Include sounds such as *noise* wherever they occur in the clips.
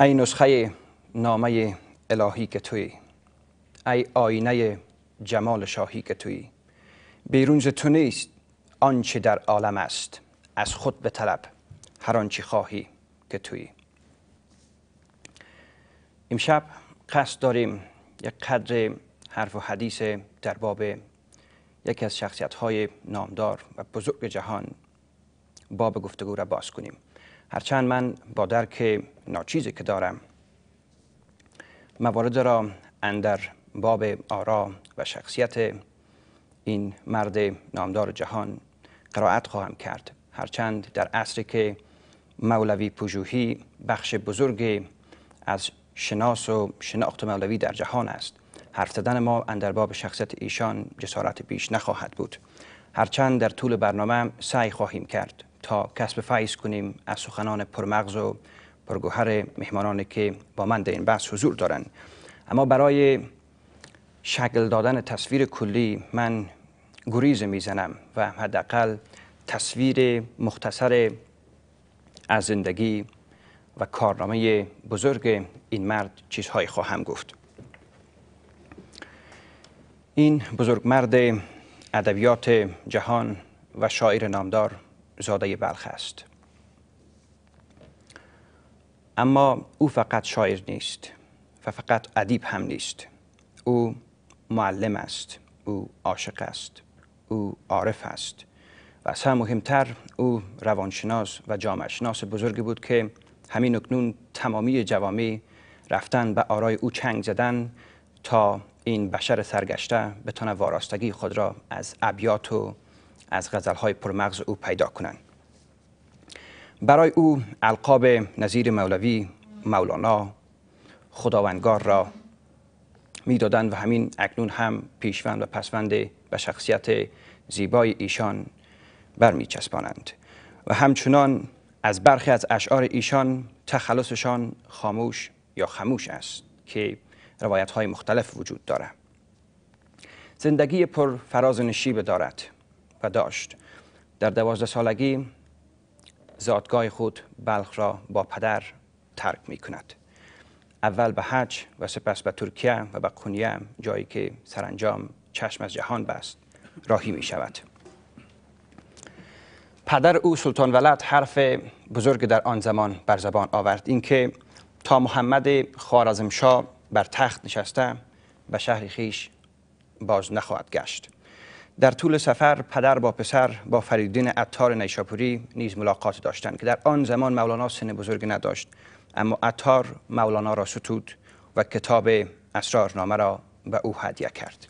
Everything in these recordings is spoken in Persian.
ای نسخه نامه الهی که توی ای آینه جمال شاهی که توی بیرون تو نیست آنچه در عالم است از خود به طلب هر آنچه خواهی که توی امشب قصد داریم یک قدر حرف و حدیث در باب یکی از شخصیت های نامدار و بزرگ جهان باب گفتگو را باز کنیم هرچند من با درک ناچیزی که دارم موارد را اندر باب آرا و شخصیت این مرد نامدار جهان قرائت خواهم کرد هرچند در عصری که مولوی پژوهی بخش بزرگ از شناس و شناخت مولوی در جهان است حرف زدن ما اندر باب شخصیت ایشان جسارت بیش نخواهد بود هرچند در طول برنامه سعی خواهیم کرد تا کسب فیض کنیم از سخنان پرمغز و پرگوهر مهمانانی که با من در این بحث حضور دارند اما برای شکل دادن تصویر کلی من گریز میزنم و حداقل تصویر مختصر از زندگی و کارنامه بزرگ این مرد چیزهایی خواهم گفت این بزرگ مرد ادبیات جهان و شاعر نامدار زاده بلخ است اما او فقط شاعر نیست و فقط ادیب هم نیست او معلم است او عاشق است او عارف است و از هم مهمتر او روانشناس و شناس بزرگی بود که همین اکنون تمامی جوامع رفتن به آرای او چنگ زدن تا این بشر سرگشته بتونه وارستگی خود را از ابیات و از غزلهای پرمغز او پیدا کنند برای او القاب نظیر مولوی مولانا خداوندگار را میدادند و همین اکنون هم پیشوند و پسوند به شخصیت زیبای ایشان برمیچسبانند و همچنان از برخی از اشعار ایشان تخلصشان خاموش یا خموش است که روایت های مختلف وجود دارد زندگی پر فراز نشیب دارد و داشت در دوازده سالگی زادگاه خود بلخ را با پدر ترک می کند اول به حج و سپس به ترکیه و به قونیه جایی که سرانجام چشم از جهان بست راهی می شود پدر او سلطان ولد حرف بزرگ در آن زمان بر زبان آورد اینکه تا محمد خوارزمشاه بر تخت نشسته به شهر خیش باز نخواهد گشت در طول سفر پدر با پسر با فریدین عطار نیشاپوری نیز ملاقات داشتند که در آن زمان مولانا سن بزرگ نداشت اما عطار مولانا را ستود و کتاب اسرارنامه را به او هدیه کرد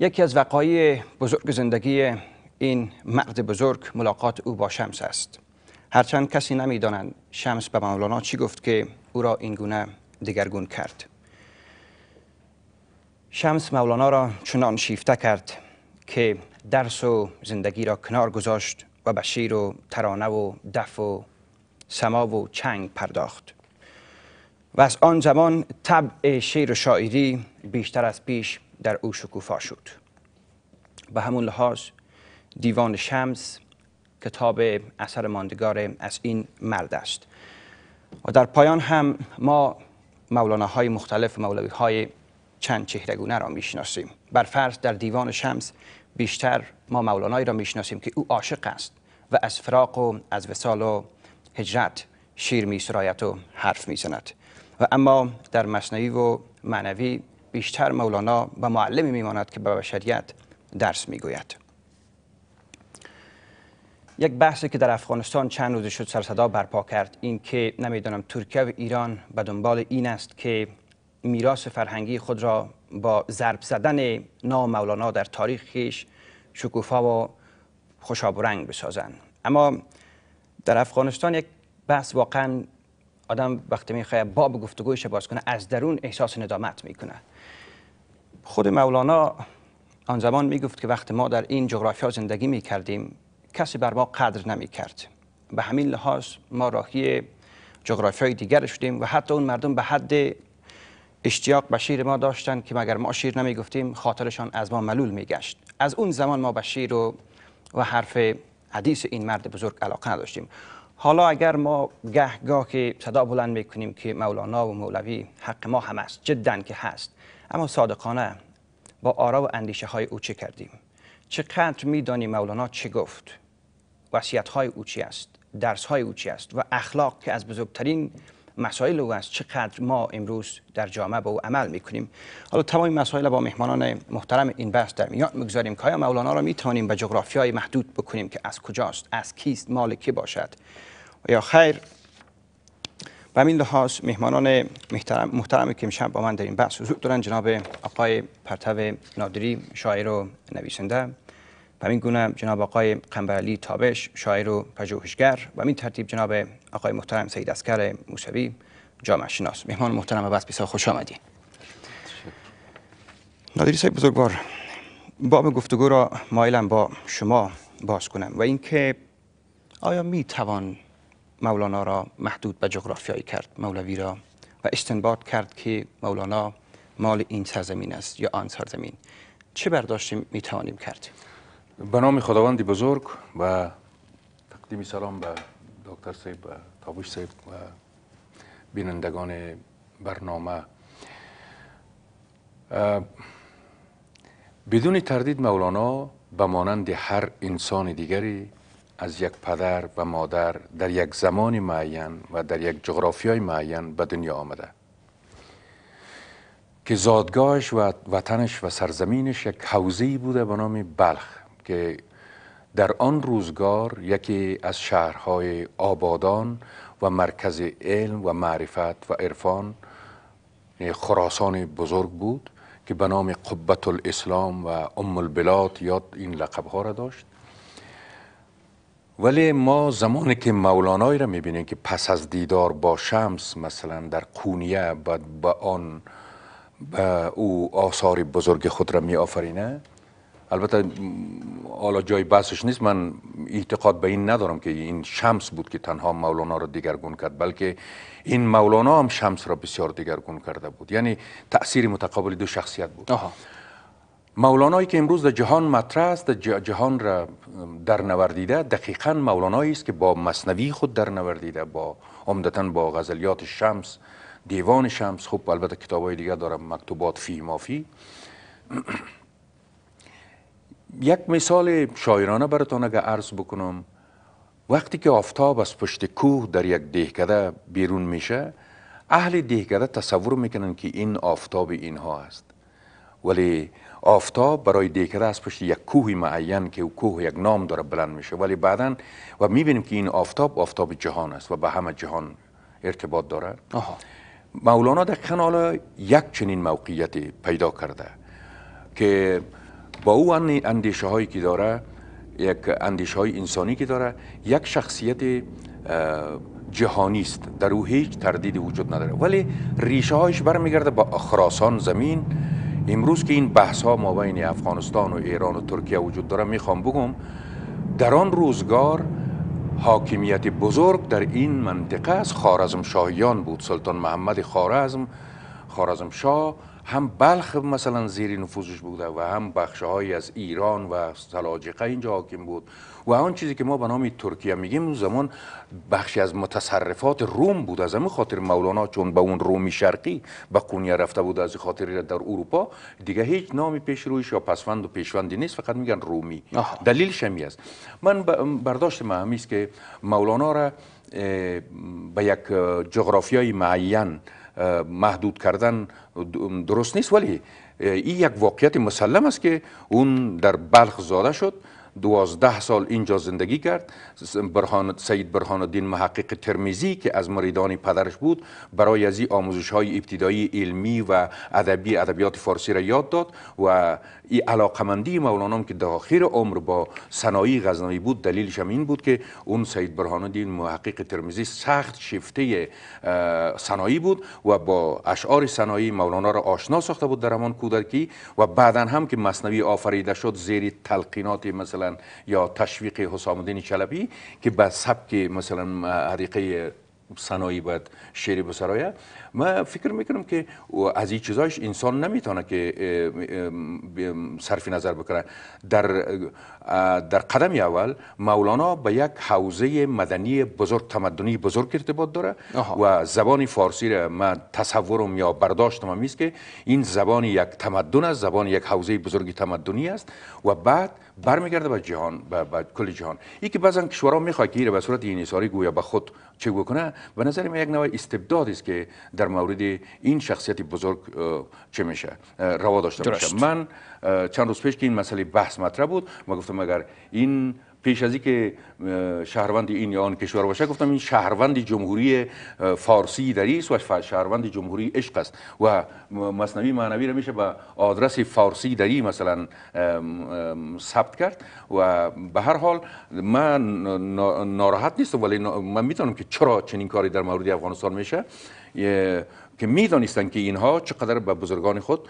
یکی از وقایع بزرگ زندگی این مرد بزرگ ملاقات او با شمس است هرچند کسی نمیدانند شمس به مولانا چی گفت که او را گونه دگرگون کرد شمس مولانا را چنان شیفته کرد که درس و زندگی را کنار گذاشت و به شیر و ترانه و دف و سما و چنگ پرداخت و از آن زمان طبع شعر و شاعری بیشتر از پیش در او شکوفا شد به همون لحاظ دیوان شمس کتاب اثر ماندگار از این مرد است و در پایان هم ما مولانا های مختلف مولوی های چند چهرگونه را میشناسیم بر فرض در دیوان شمس بیشتر ما مولانایی را میشناسیم که او عاشق است و از فراق و از وسال و هجرت شیر می و حرف میزند و اما در مصنوی و معنوی بیشتر مولانا به معلمی میماند که به بشریت درس میگوید یک بحثی که در افغانستان چند روز شد سر برپا کرد این که نمیدانم ترکیه و ایران به دنبال این است که میراث فرهنگی خود را با ضرب زدن نام مولانا در تاریخ خیش شکوفا و خوشاب و رنگ بسازند اما در افغانستان یک بحث واقعا آدم وقتی میخواهد باب گفتگویش باز کنه از درون احساس ندامت میکنه خود مولانا آن زمان میگفت که وقت ما در این جغرافیا زندگی میکردیم کسی بر ما قدر نمیکرد به همین لحاظ ما راهی جغرافیای دیگر شدیم و حتی اون مردم به حد اشتیاق به شیر ما داشتند که مگر ما شیر نمیگفتیم خاطرشان از ما ملول میگشت از اون زمان ما به شیر و, و حرف حدیث این مرد بزرگ علاقه نداشتیم حالا اگر ما گهگاه که صدا بلند میکنیم که مولانا و مولوی حق ما هم است جدا که هست اما صادقانه با آرا و اندیشه های او چه کردیم چقدر میدانیم مولانا چه گفت وصیت های او چی است درس های او چی است و اخلاق که از بزرگترین مسائل او است چقدر ما امروز در جامعه به او عمل میکنیم حالا تمام مسائل با مهمانان محترم این بحث در میان میگذاریم که آیا مولانا را میتوانیم به جغرافیای محدود بکنیم که از کجاست از کیست مال کی باشد یا خیر به همین لحاظ مهمانان محترم محترمی که امشب با من در این بحث حضور دارن جناب آقای پرتو نادری شاعر و نویسنده به این گونه جناب آقای قنبرعلی تابش شاعر و پژوهشگر و این ترتیب جناب آقای محترم سید اسکر موسوی جامعه شناس مهمان محترم بس بسیار خوش آمدید نادری صاحب بزرگوار باب گفتگو را مایلم با شما باز کنم و اینکه آیا می توان مولانا را محدود به جغرافیایی کرد مولوی را و استنباط کرد که مولانا مال این سرزمین است یا آن سرزمین چه برداشتی می توانیم کرد به نام خداوند بزرگ و تقدیم سلام به دکتر سیب تابوش سیب و بینندگان برنامه بدون تردید مولانا به مانند هر انسان دیگری از یک پدر و مادر در یک زمان معین و در یک جغرافیای معین به دنیا آمده که زادگاهش و وطنش و سرزمینش یک حوزه‌ای بوده به نام بلخ که در آن روزگار یکی از شهرهای آبادان و مرکز علم و معرفت و عرفان یعنی خراسان بزرگ بود که به نام قبت الاسلام و ام البلاد یاد این لقب ها را داشت ولی ما زمانی که مولانای را میبینیم که پس از دیدار با شمس مثلا در قونیه بعد به آن به او آثار بزرگ خود را میآفرینه البته حالا جای بحثش نیست من اعتقاد به این ندارم که این شمس بود که تنها مولانا را دیگرگون کرد بلکه این مولانا هم شمس را بسیار دیگرگون کرده بود یعنی تأثیر متقابل دو شخصیت بود آها. مولانایی که امروز در جهان مطرح است جهان را در نوردیده دقیقا مولانایی است که با مصنوی خود در نوردیده با عمدتا با غزلیات شمس دیوان شمس خب البته کتاب های دیگه دارم مکتوبات فی مافی یک مثال شاعرانه براتون اگه عرض بکنم وقتی که آفتاب از پشت کوه در یک دهکده بیرون میشه اهل دهکده تصور میکنن که این آفتاب اینها است ولی آفتاب برای دهکده از پشت یک کوه معین که کوه یک نام داره بلند میشه ولی بعدا و میبینیم که این آفتاب آفتاب جهان است و به همه جهان ارتباط داره مولانا در حالا یک چنین موقعیتی پیدا کرده که با او اندیشه هایی که داره یک اندیشه های انسانی که داره یک شخصیت جهانی است در او هیچ تردیدی وجود نداره ولی ریشه هایش برمیگرده با خراسان زمین امروز که این بحث ها ما افغانستان و ایران و ترکیه وجود داره میخوام بگم در آن روزگار حاکمیت بزرگ در این منطقه از خارزم شاهیان بود سلطان محمد خارزم خارزم شاه هم بلخ مثلا زیر نفوذش بوده و هم بخش های از ایران و سلاجقه اینجا حاکم بود و آن چیزی که ما به نام ترکیه میگیم اون زمان بخشی از متصرفات روم بود از همین خاطر مولانا چون به اون رومی شرقی به قونیه رفته بود از خاطر در اروپا دیگه هیچ نامی پیش رویش یا پسوند و پیشوندی نیست فقط میگن رومی دلیل شمی است من برداشت ما که مولانا را به یک جغرافیای معین محدود کردن درست نیست ولی این یک واقعیت مسلم است که اون در بلخ زاده شد دوازده سال اینجا زندگی کرد سید برهان الدین محقق ترمیزی که از مریدان پدرش بود برای از آموزش های ابتدایی علمی و ادبی ادبیات فارسی را یاد داد و این علاقمندی مولانا که آخر عمر با صنایع غزنوی بود دلیلش هم این بود که اون سید برهان الدین محقق ترمیزی سخت شیفته صنایع بود و با اشعار صنایع مولانا را آشنا ساخته بود در همان کودکی و بعدا هم که مصنوی آفریده شد زیر تلقینات مثلا یا تشویق حسام الدین چلبی که به سبک مثلا حریقه صنایی باید شعری بسرایه من فکر میکنم که از این چیزایش انسان نمیتونه که صرف نظر بکنه در در قدم اول مولانا به یک حوزه مدنی بزرگ تمدنی بزرگ ارتباط داره و زبان فارسی را من تصورم یا برداشتم میست که این زبان یک تمدن است زبان یک حوزه بزرگ تمدنی است و بعد برمیگرده به جهان به کل جهان ای که بعضا کشورها میخواد که به صورت انحصاری گویا به خود چه بکنه به نظر من یک نوع استبداد است که در مورد این شخصیت بزرگ چه میشه روا داشته باشه من چند روز پیش که این مسئله بحث مطرح بود ما گفتم اگر این پیش ازی که شهروند این یا آن کشور باشه گفتم این شهروند جمهوری فارسی است و شهروند جمهوری عشق است و مصنوی معنوی را میشه به آدرس فارسی دری مثلا ثبت کرد و به هر حال من ناراحت نیستم ولی من میتونم که چرا چنین کاری در مورد افغانستان میشه که میدانستن که اینها چقدر به بزرگان خود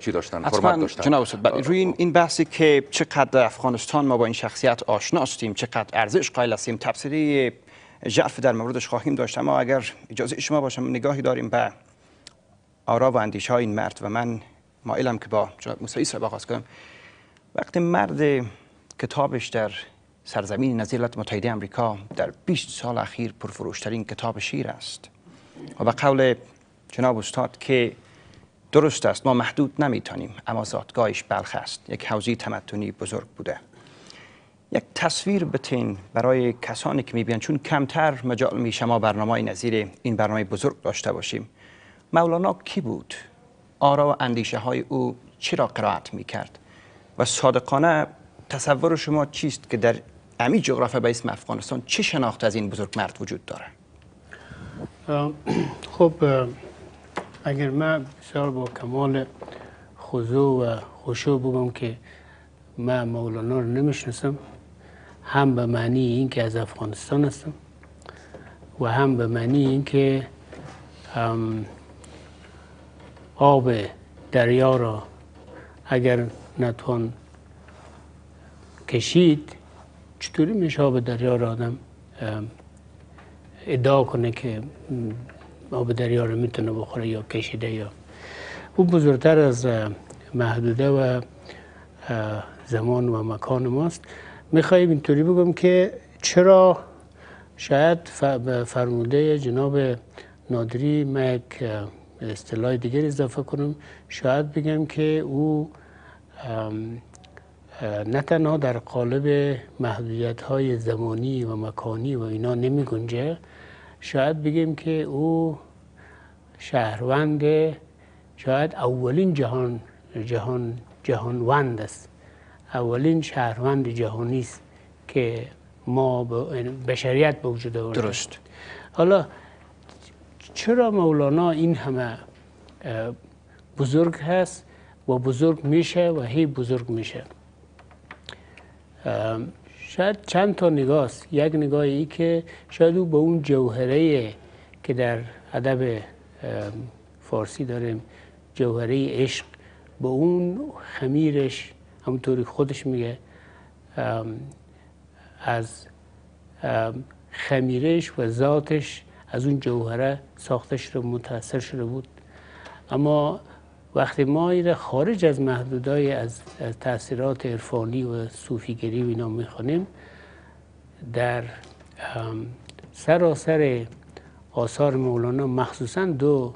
چی داشتن فرمت داشتن جناب روی این بحثی که چقدر افغانستان ما با این شخصیت آشناستیم چقدر ارزش قائل هستیم تفسیری جرف در موردش خواهیم داشت اما اگر اجازه شما باشم نگاهی داریم به آرا و اندیش های این مرد و من مایلم که با جناب موسوی صاحب آغاز کنم وقتی مرد کتابش در سرزمین نزیلت متحده آمریکا در 20 سال اخیر پرفروشترین کتاب شیر است و به قول جناب استاد که درست است ما محدود نمیتانیم اما زادگاهش بلخ است یک حوزی تمدنی بزرگ بوده یک تصویر بتین برای کسانی که میبینن چون کمتر مجال میشه ما برنامه نظیر این برنامه بزرگ داشته باشیم مولانا کی بود؟ آرا و اندیشه های او چرا را قرائت میکرد؟ و صادقانه تصور شما چیست که در امی جغرافه به اسم افغانستان چه شناخت از این بزرگ مرد وجود داره؟ خب اگر من بسیار با کمال خضوع و خوشو بگم که من مولانا رو نمیشناسم هم به معنی این که از افغانستان هستم و هم به معنی این که آب دریا را اگر نتون کشید چطوری میشه آب دریا را آدم ادعا کنه که آب دریا رو میتونه بخوره یا کشیده یا او بزرگتر از محدوده و زمان و مکان ماست میخواییم اینطوری بگم که چرا شاید فرموده جناب نادری من یک اصطلاح دیگر اضافه کنم شاید بگم که او نه تنها در قالب محدودیت های زمانی و مکانی و اینا نمی گنجه شاید بگیم که او شهروند شاید اولین جهان جهان جهانوند است اولین شهروند جهانی است که ما بشریت یعنی به وجود آورد درست حالا چرا مولانا این همه بزرگ هست و بزرگ میشه و هی بزرگ میشه شاید چند تا نگاه یک نگاه ای که شاید او به اون جوهره که در ادب فارسی داریم جوهره عشق به اون خمیرش همونطوری خودش میگه از خمیرش و ذاتش از اون جوهره ساختش رو متاثر شده بود اما وقتی ما این خارج از محدودای از تاثیرات عرفانی و صوفیگری و اینا میخوانیم در سراسر آثار مولانا مخصوصا دو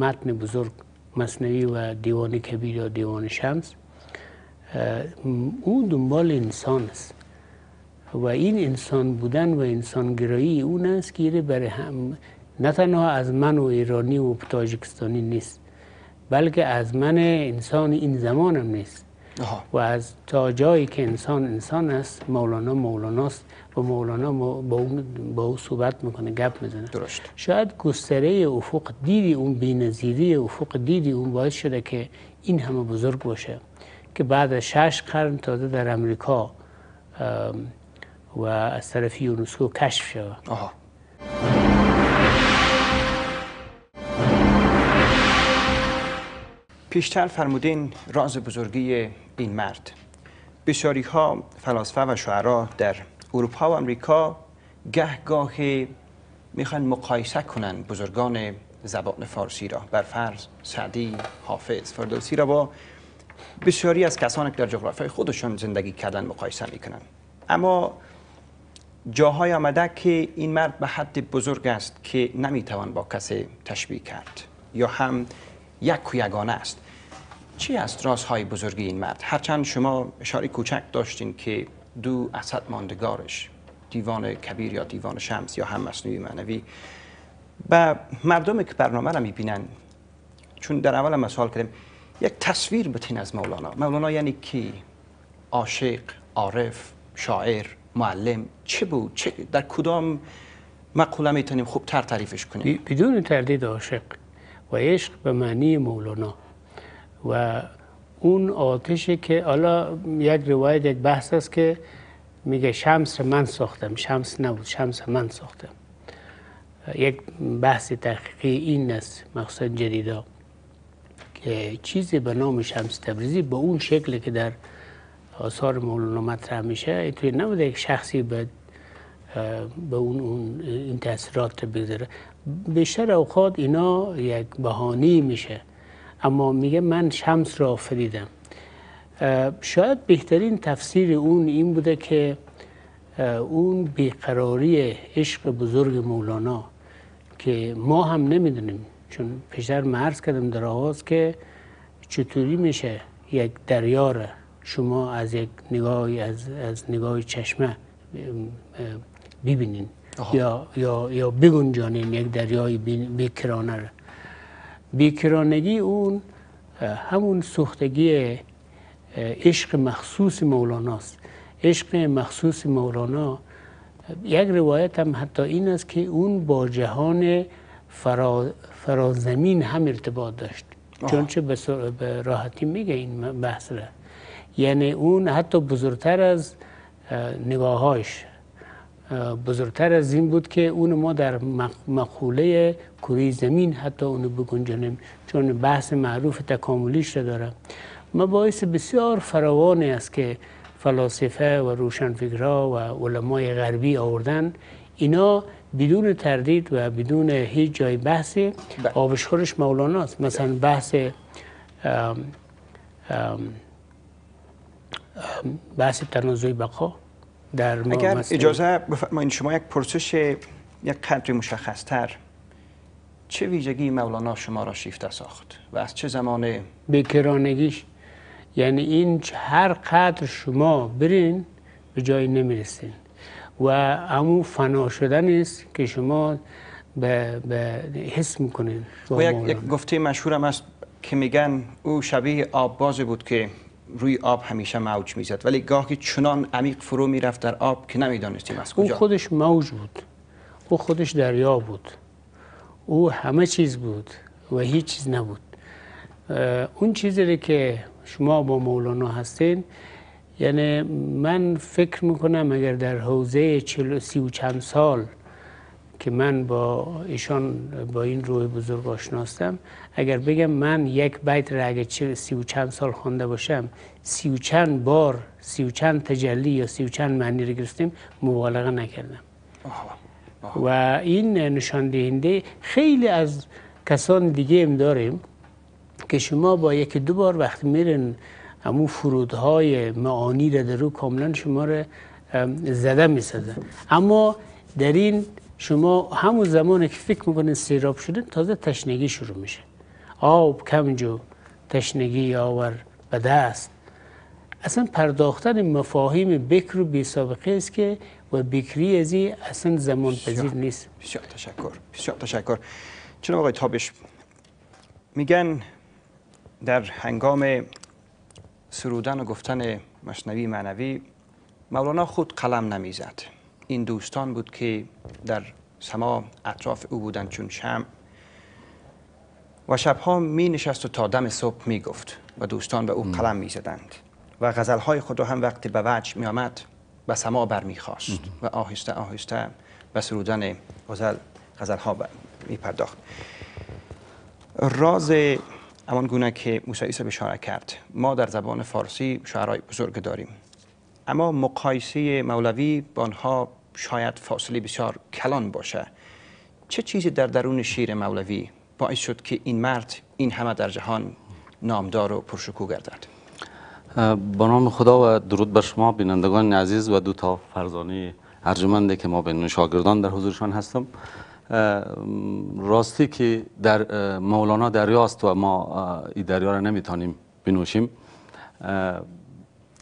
متن بزرگ مصنوی و دیوان کبیر و دیوان شمس اون دنبال انسان است و این انسان بودن و انسان گرایی اون است که برای هم نه تنها از من و ایرانی و تاجیکستانی نیست بلکه از من انسان این زمانم نیست و از تا جایی که انسان انسان است مولانا مولاناست و مولانا با اون با او صحبت میکنه گپ میزنه درست شاید گستره افق دیدی اون بی‌نظیری افق دیدی اون باعث شده که این همه بزرگ باشه که بعد از شش قرن تازه در امریکا و از طرف یونسکو کشف شود آها. پیشتر فرمودین راز بزرگی این مرد بسیاری ها فلاسفه و شعرا در اروپا و امریکا گهگاه میخوان مقایسه کنن بزرگان زبان فارسی را بر فرض سعدی حافظ فردوسی را با بسیاری از کسانی که در جغرافیای خودشان زندگی کردن مقایسه میکنن اما جاهای آمده که این مرد به حد بزرگ است که نمیتوان با کسی تشبیه کرد یا هم یک و یگانه است چی است رازهای بزرگی این مرد هرچند شما اشاره کوچک داشتین که دو اسد ماندگارش دیوان کبیر یا دیوان شمس یا هم مصنوعی معنوی و مردم که برنامه را میبینن چون در اول هم کردیم یک تصویر بتین از مولانا مولانا یعنی کی عاشق عارف شاعر معلم چه بود چه در کدام مقوله میتونیم خوب تر تعریفش کنیم بدون تردید عاشق و عشق به معنی مولانا و اون آتشی که حالا یک روایت یک بحث است که میگه شمس من ساختم شمس نبود شمس من ساختم یک بحث تحقیقی این است مقصد جدیدا که چیزی به نام شمس تبریزی به اون شکلی که در آثار مولانا مطرح میشه توی نبوده یک شخصی به به اون, اون این تاثیرات بگذاره بیشتر اوقات اینا یک بهانی میشه اما میگه من شمس را آفریدم شاید بهترین تفسیر اون این بوده که اون بیقراری عشق بزرگ مولانا که ما هم نمیدونیم چون پیشتر مرز کردم در آغاز که چطوری میشه یک دریار شما از یک نگاهی از, از نگاه چشمه ببینید یا یا یا یک دریای بیکرانه بیکرانگی اون همون سوختگی عشق مخصوص مولاناست عشق مخصوص مولانا یک روایت هم حتی این است که اون با جهان فرا، فرازمین هم ارتباط داشت چون چه به راحتی میگه این بحث را یعنی اون حتی بزرگتر از نگاهاش بزرگتر از این بود که اون ما در مقوله کوی زمین حتی اونو بگنجانیم چون بحث معروف تکاملیش داره ما باعث بسیار فراوانی است که فلاسفه و روشنفکرها و علمای غربی آوردن اینا بدون تردید و بدون هیچ جای بحث بله. آبشخورش مولاناست مثلا بحث ام بحث بقا در اگر اجازه بفرمایید شما یک پرسش یک مشخص تر چه ویژگی مولانا شما را شیفته ساخت و از چه زمانه بکرانگیش یعنی این هر قدر شما برین به جایی نمیرسین و امو فنا شدن است که شما به, حس میکنین و یک, گفته مشهورم است که میگن او شبیه آبازی بود که روی آب همیشه موج میزد ولی گاه که چنان عمیق فرو میرفت در آب که نمیدانستیم از کجا او خودش موج بود او خودش دریا بود او همه چیز بود و هیچ چیز نبود اون چیزی که شما با مولانا هستین یعنی من فکر میکنم اگر در حوزه چل سی و چند سال که من با ایشان با این روی بزرگ آشناستم اگر بگم من یک بیت را اگر چه سی و چند سال خوانده باشم سی و چند بار سی و چند تجلی یا سی و چند معنی را گرفتیم مبالغه نکردم و این نشان دهنده خیلی از کسان دیگه هم داریم که شما با یکی دو بار وقتی میرن امو فرودهای معانی را در رو کاملا شما را زده میسازن اما در این شما همون زمانی که فکر میکنید سیراب شدید تازه تشنگی شروع میشه آب کم جو تشنگی آور به دست اصلا پرداختن مفاهیم بکر و بی سابقه است که و بکری ازی اصلا زمان پذیر نیست بسیار تشکر بسیار تشکر چون آقای تابش میگن در هنگام سرودن و گفتن مشنوی معنوی مولانا خود قلم نمیزد این دوستان بود که در سما اطراف او بودن چون شم و شبها می نشست و تا دم صبح می گفت و دوستان به او قلم می زدند و غزلهای خود را هم وقتی به وجه می آمد به سما بر می خواست و آهسته آهسته به سرودن غزل غزلها می پرداخت راز همان گونه که موسی عیسی بشاره کرد ما در زبان فارسی شعرهای بزرگ داریم اما مقایسه مولوی با آنها شاید فاصله بسیار کلان باشه چه چیزی در درون شیر مولوی باعث شد که این مرد این همه در جهان نامدار و پرشکو گردد با نام خدا و درود بر شما بینندگان عزیز و دو تا فرزانه ارجمنده که ما به شاگردان در حضورشان هستم راستی که در مولانا دریاست و ما این دریا را نمیتانیم بنوشیم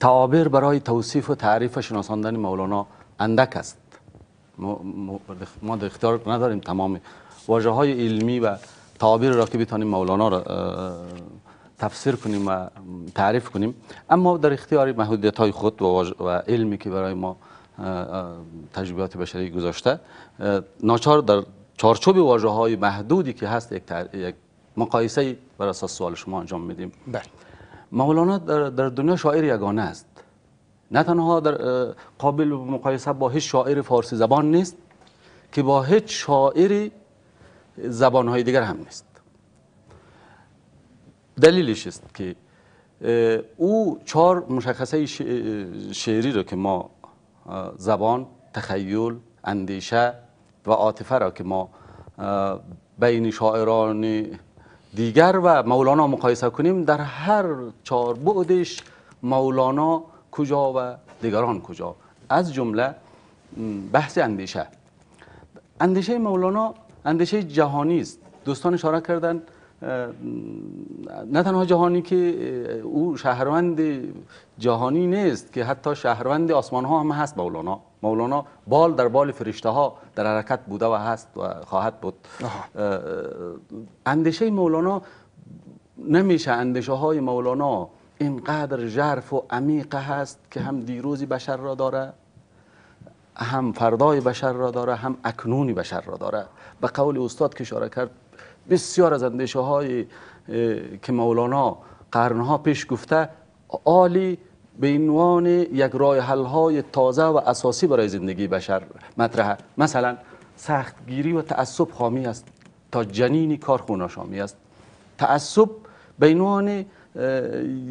تعابیر برای توصیف و تعریف و شناساندن مولانا اندک است ما در اختیار نداریم تمام واجه های علمی و تعابیر را که بتانیم مولانا را تفسیر کنیم و تعریف کنیم اما در اختیار محدودیت های خود و, علمی که برای ما تجربیات بشری گذاشته ناچار در چارچوب واجه های محدودی که هست یک, یک مقایسه بر اساس سوال شما انجام میدیم بله مولانا در, در دنیا شاعر یگانه است نه تنها در قابل مقایسه با هیچ شاعر فارسی زبان نیست که با هیچ شاعری زبانهای دیگر هم نیست دلیلش است که او چهار مشخصه شعری رو که ما زبان، تخیل، اندیشه و عاطفه را که ما بین شاعران دیگر و مولانا مقایسه کنیم در هر چهار بعدش مولانا کجا و دیگران کجا از جمله بحث اندیشه اندیشه مولانا اندیشه جهانی است دوستان اشاره کردن نه تنها جهانی که او شهروند جهانی نیست که حتی شهروند آسمان ها هم هست مولانا مولانا بال در بال فرشته ها در حرکت بوده و هست و خواهد بود اندیشه مولانا نمیشه اندیشه های مولانا اینقدر ژرف و عمیق هست که هم دیروزی بشر را داره هم فردای بشر را داره هم اکنونی بشر را داره به قول استاد که اشاره کرد بسیار از اندیشه های که مولانا قرنها پیش گفته عالی به عنوان یک راه حل های تازه و اساسی برای زندگی بشر مطرحه مثلا سختگیری و تعصب خامی است تا جنین کارخونه شامی است تعصب به عنوان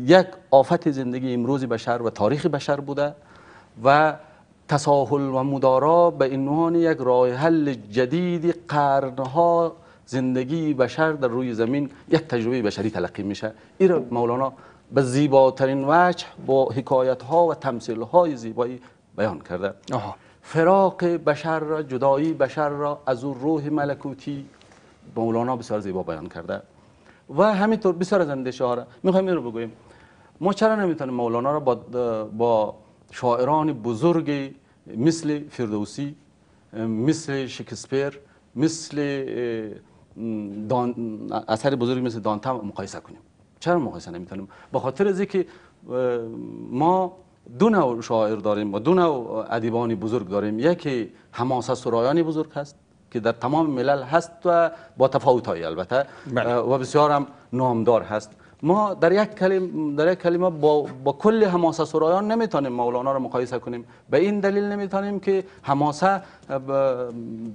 یک آفت زندگی امروز بشر و تاریخ بشر بوده و تساهل و مدارا به عنوان یک راه حل جدیدی قرنها زندگی بشر در روی زمین یک تجربه بشری تلقی میشه این مولانا به زیباترین وجه با حکایت ها و تمثیل های زیبایی بیان کرده فراق بشر را جدایی بشر را از اون روح ملکوتی مولانا بسیار زیبا بیان کرده و همینطور بسیار از اندیشه ها را میخوایم این رو بگویم ما چرا نمیتونیم مولانا را با, با شاعران بزرگ مثل فردوسی مثل شکسپیر مثل دان... اثر بزرگ مثل دانته مقایسه کنیم چرا مقایسه نمیتونیم به خاطر از ما دو نوع شاعر داریم و دو نوع ادیبان بزرگ داریم یکی حماسه سرایانی بزرگ هست که در تمام ملل هست و با تفاوت البته بله. و بسیار هم نامدار هست ما در یک کلم در یک کلمه با, با کل حماسه سرایان نمیتونیم مولانا رو مقایسه کنیم به این دلیل نمیتونیم که حماسه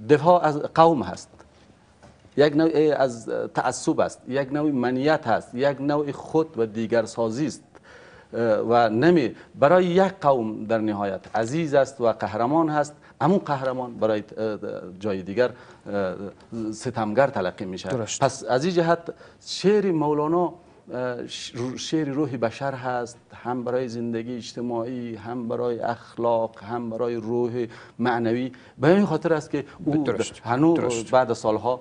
دفاع از قوم هست یک نوع از تعصب است یک نوع منیت هست یک نوع خود و دیگر سازی است و نمی برای یک قوم در نهایت عزیز است و قهرمان هست اما قهرمان برای جای دیگر ستمگر تلقی میشه پس از این جهت شعر مولانا شعر روح بشر هست هم برای زندگی اجتماعی هم برای اخلاق هم برای روح معنوی به این خاطر است که او هنوز بعد سالها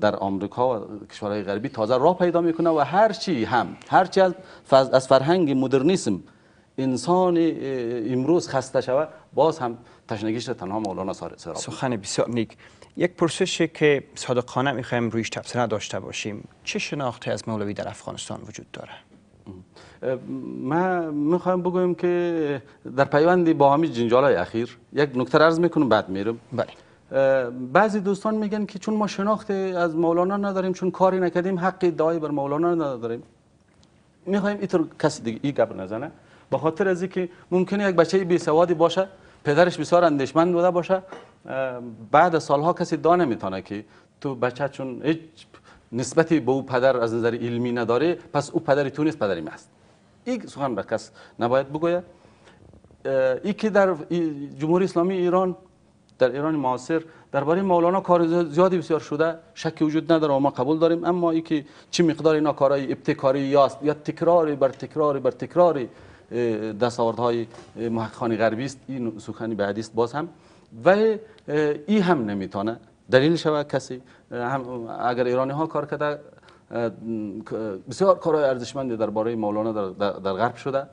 در آمریکا و کشورهای غربی تازه راه پیدا میکنه و هر چی هم هر چی از فرهنگ مدرنیسم انسان امروز خسته شود باز هم تشنگیش تنها مولانا سراب سخن بسیار نیک یک پرسشی که صادقانه میخوایم رویش تبصره داشته باشیم چه شناختی از مولوی در افغانستان وجود داره ما میخوایم بگویم که در پیوند با همین های اخیر یک نکته عرض میکنم بعد میرم بله بعضی دوستان میگن که چون ما شناخت از مولانا نداریم چون کاری نکردیم حق دعای بر مولانا نداریم میخوایم اینطور کسی دیگه ای گپ نزنه به خاطر از اینکه ممکنه یک بچه بی سوادی باشه پدرش بسیار اندیشمند بوده باشه بعد سالها کسی دا نمیتونه که تو بچه چون هیچ نسبتی به او پدر از نظر علمی نداره پس او پدری تو نیست پدری است این سخن را کس نباید بگوید این که در جمهوری اسلامی ایران در ایران معاصر درباره مولانا کار زیادی بسیار شده شکی وجود نداره و ما قبول داریم اما ای که چه مقدار اینا کارهای ابتکاری یا یا تکراری بر تکراری بر تکراری دستاوردهای محققان غربی است این سخنی بعدی است باز هم و این هم نمیتونه دلیل شود کسی هم اگر ایرانی ها کار کرده بسیار کارهای ارزشمندی درباره مولانا در, در غرب شده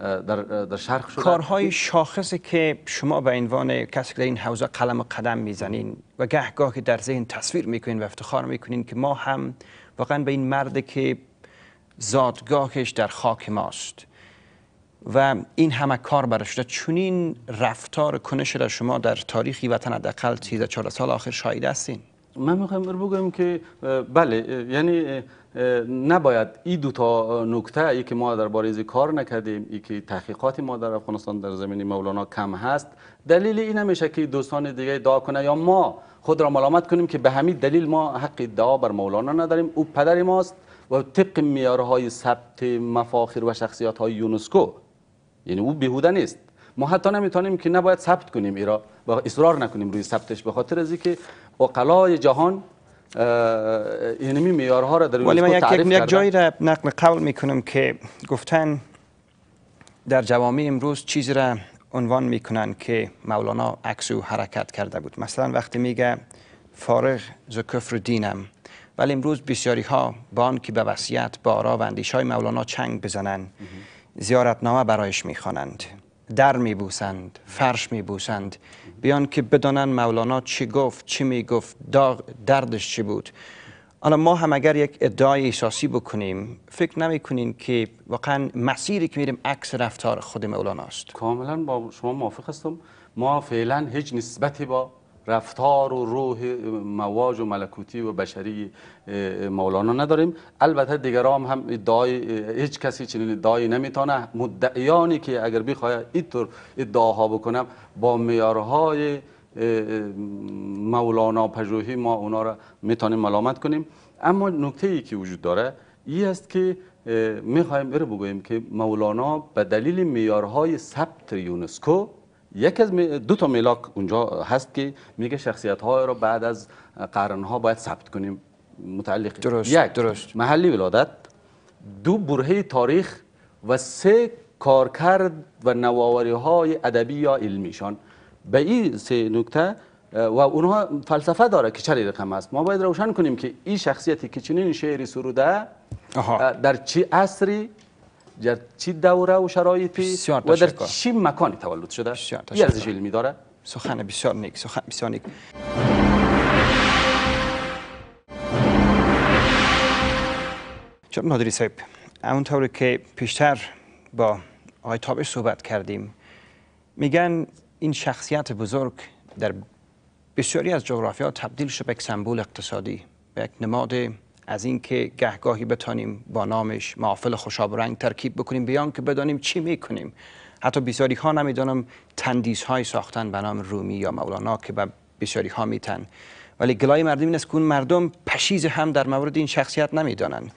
در, در شرق شده کارهای شاخصی که شما به عنوان کسی که در این حوزه قلم و قدم میزنین و گهگاه گاهی در ذهن تصویر میکنین و افتخار میکنین که ما هم واقعا به این مرد که زادگاهش در خاک ماست و این همه کار برای شده چونین رفتار کنش را شما در تاریخی وطن حداقل 13 سال آخر شاید هستین من میخوام بگم که بله یعنی نباید این دو تا نکته ای که ما در بارز کار نکردیم ای که تحقیقات ما در افغانستان در زمین مولانا کم هست دلیل این نمیشه که دوستان دیگه ادعا کنه یا ما خود را ملامت کنیم که به همین دلیل ما حق ادعا بر مولانا نداریم او پدر ماست و طبق میارهای ثبت مفاخر و شخصیت های یونسکو یعنی او بیهوده نیست ما حتی نمیتونیم که نباید ثبت کنیم ایرا و اصرار نکنیم روی ثبتش به خاطر از اینکه عقلای جهان اینمی یعنی معیارها را در ولی من یک, یک جایی را نقل قول میکنم که گفتن در جوامع امروز چیزی را عنوان میکنن که مولانا عکس و حرکت کرده بود مثلا وقتی میگه فارغ ز کفر دینم ولی امروز بسیاری ها با که به وصیت با و مولانا چنگ بزنن زیارتنامه برایش میخوانند در میبوسند فرش میبوسند بیان که بدانند مولانا چی گفت چی میگفت دردش چی بود حالا ما هم اگر یک ادعای احساسی بکنیم فکر نمی کنیم که واقعا مسیری که میریم عکس رفتار خود مولانا است کاملا با شما موافق هستم ما فعلا هیچ نسبتی با رفتار و روح مواج و ملکوتی و بشری مولانا نداریم البته دیگرام هم ادعای هیچ کسی چنین ادعایی نمیتونه مدعیانی که اگر بخواه اینطور ادعاها بکنم با میارهای مولانا پژوهی ما اونا را میتونیم ملامت کنیم اما نکته ای که وجود داره ای است که میخوایم بره بگوییم که مولانا به دلیل میارهای ثبت یونسکو یک از دو تا ملاک اونجا هست که میگه شخصیت های رو بعد از قرن ها باید ثبت کنیم متعلق یک درست. محلی ولادت دو بره تاریخ و سه کارکرد و نواوری های ادبی یا شان به این سه نکته و اونها فلسفه داره که چه رقم است ما باید روشن کنیم که این شخصیتی که چنین شعری سروده در چه عصری در چه دوره و شرایطی و در چه مکانی تولد شده بسیار ارزش علمی سخن بسیار نیک سخن بسیار نیک چون نادری صاحب طور که پیشتر با آقای تابش صحبت کردیم میگن این شخصیت بزرگ در بسیاری از جغرافیا تبدیل شد به یک سمبول اقتصادی به یک نماد از اینکه گهگاهی بتانیم با نامش معافل خوشاب رنگ ترکیب بکنیم بیان که بدانیم چی میکنیم حتی بیساری ها نمیدانم تندیس های ساختن به نام رومی یا مولانا که به بیساری ها میتن ولی گلای مردم این است که اون مردم پشیز هم در مورد این شخصیت نمیدانند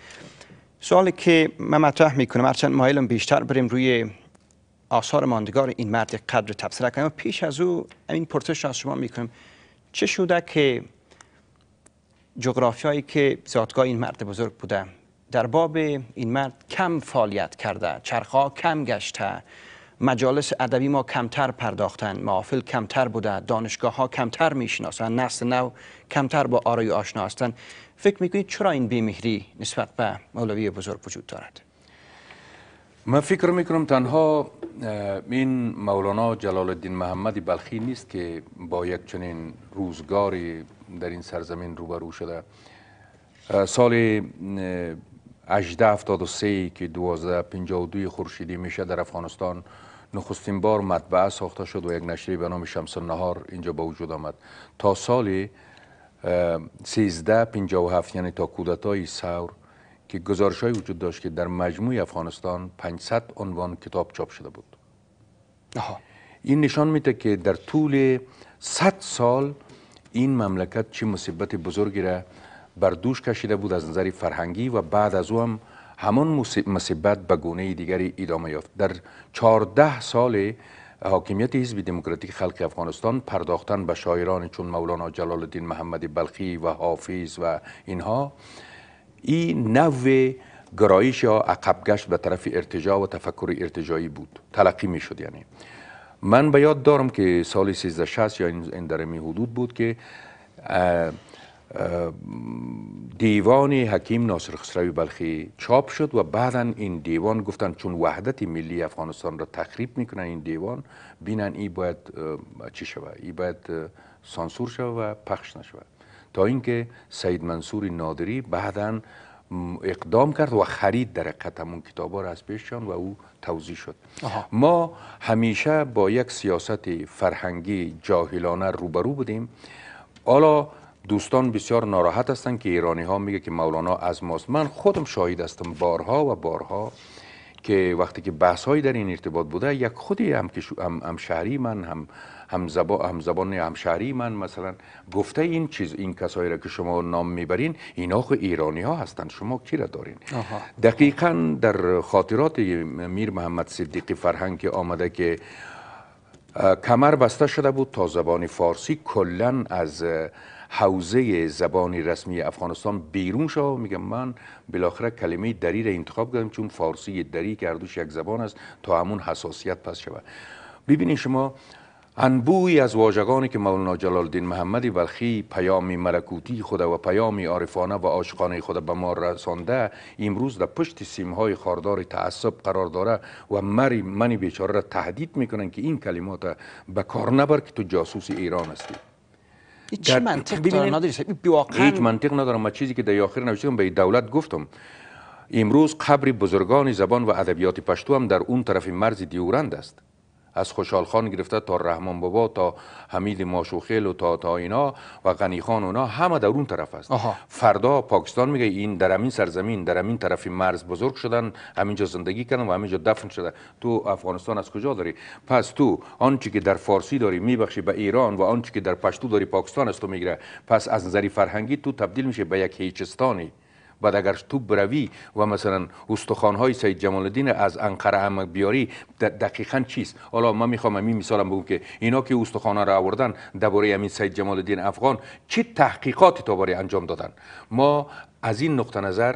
سوالی که من مطرح میکنم هرچند مایلم بیشتر بریم روی آثار ماندگار این مرد قدر تبصره کنیم پیش از او این را شما میکنم چه شده که جغرافیایی که زادگاه این مرد بزرگ بوده در باب این مرد کم فعالیت کرده چرخا کم گشته مجالس ادبی ما کمتر پرداختن معافل کمتر بوده دانشگاه ها کمتر میشناسن نسل نو کمتر با آرای آشنا هستن فکر میکنید چرا این بیمهری نسبت به مولوی بزرگ وجود دارد من فکر میکنم تنها این مولانا جلال الدین محمد بلخی نیست که با یک چنین روزگاری در این سرزمین روبرو شده سال 1873 که 1252 خورشیدی میشه در افغانستان نخستین بار مطبعه ساخته شد و یک نشریه به نام شمس النهار اینجا به وجود آمد تا سال 1357 یعنی تا کودتای سور که گزارش های وجود داشت که در مجموع افغانستان 500 عنوان کتاب چاپ شده بود این نشان میده که در طول 100 سال این مملکت چه مصیبت بزرگی را بر دوش کشیده بود از نظر فرهنگی و بعد از او هم همان مصیبت به گونه دیگری ادامه یافت در 14 سال حاکمیت حزب دموکراتیک خلق افغانستان پرداختن به شاعران چون مولانا جلال الدین محمد بلخی و حافظ و اینها این نو گرایش یا عقب گشت به طرف ارتجاع و تفکر ارتجایی بود تلقی می شد یعنی من به یاد دارم که سال 1360 یا این درمی حدود بود که دیوان حکیم ناصر خسروی بلخی چاپ شد و بعدا این دیوان گفتن چون وحدت ملی افغانستان را تخریب میکنن این دیوان بینن این باید چی شود این باید سانسور شود و پخش نشود تا اینکه سید منصور نادری بعدا اقدام کرد و خرید در قطمون همون کتاب را از پیششان و او توضیح شد ما همیشه با یک سیاست فرهنگی جاهلانه روبرو بودیم حالا دوستان بسیار ناراحت هستند که ایرانی ها میگه که مولانا از ماست من خودم شاهد هستم بارها و بارها که وقتی که بحث های در این ارتباط بوده یک خودی هم, هم, هم شهری من هم همزبان همزبان همشهری من مثلا گفته این چیز این کسایی را که شما نام میبرین اینا خو ایرانی ها هستند شما کی را دارین دقیقا در خاطرات میر محمد صدیقی فرهنگ آمده که کمر بسته شده بود تا زبان فارسی کلا از حوزه زبان رسمی افغانستان بیرون شو میگم من بالاخره کلمه دری را انتخاب کردم چون فارسی دری که اردوش یک زبان است تا همون حساسیت پس شود ببینید شما انبوی از واژگانی که مولانا جلال الدین محمدی بلخی پیام ملکوتی خود و پیام عارفانه و عاشقانه خود به ما رسانده امروز در پشت سیمهای خاردار تعصب قرار داره و مری من بیچاره را تهدید میکنن که این کلمات به کار نبر که تو جاسوس ایران هستی چی منطق هیچ منطق ندارم من چیزی که در آخر نوشتم به دولت گفتم امروز قبر بزرگان زبان و ادبیات پشتو هم در اون طرف مرز دیورند است از خوشحال خان گرفته تا رحمان بابا تا حمید ماشوخیل و تا تا اینا و غنی خان اونا همه در اون طرف است فردا پاکستان میگه این در همین سرزمین در همین طرف مرز بزرگ شدن همینجا زندگی کردن و همینجا دفن شده تو افغانستان از کجا داری پس تو آنچه که در فارسی داری میبخشی به ایران و آنچه که در پشتو داری پاکستان است تو میگیره پس از نظری فرهنگی تو تبدیل میشه به یک هیچستانی بعد اگر تو بروی و مثلا های سید جمال الدین از انقره هم بیاری دقیقا چیست حالا من میخوام می مثالم بگم که اینا که استخوان را آوردن درباره همین سید جمال الدین افغان چه تحقیقاتی تو انجام دادن ما از این نقطه نظر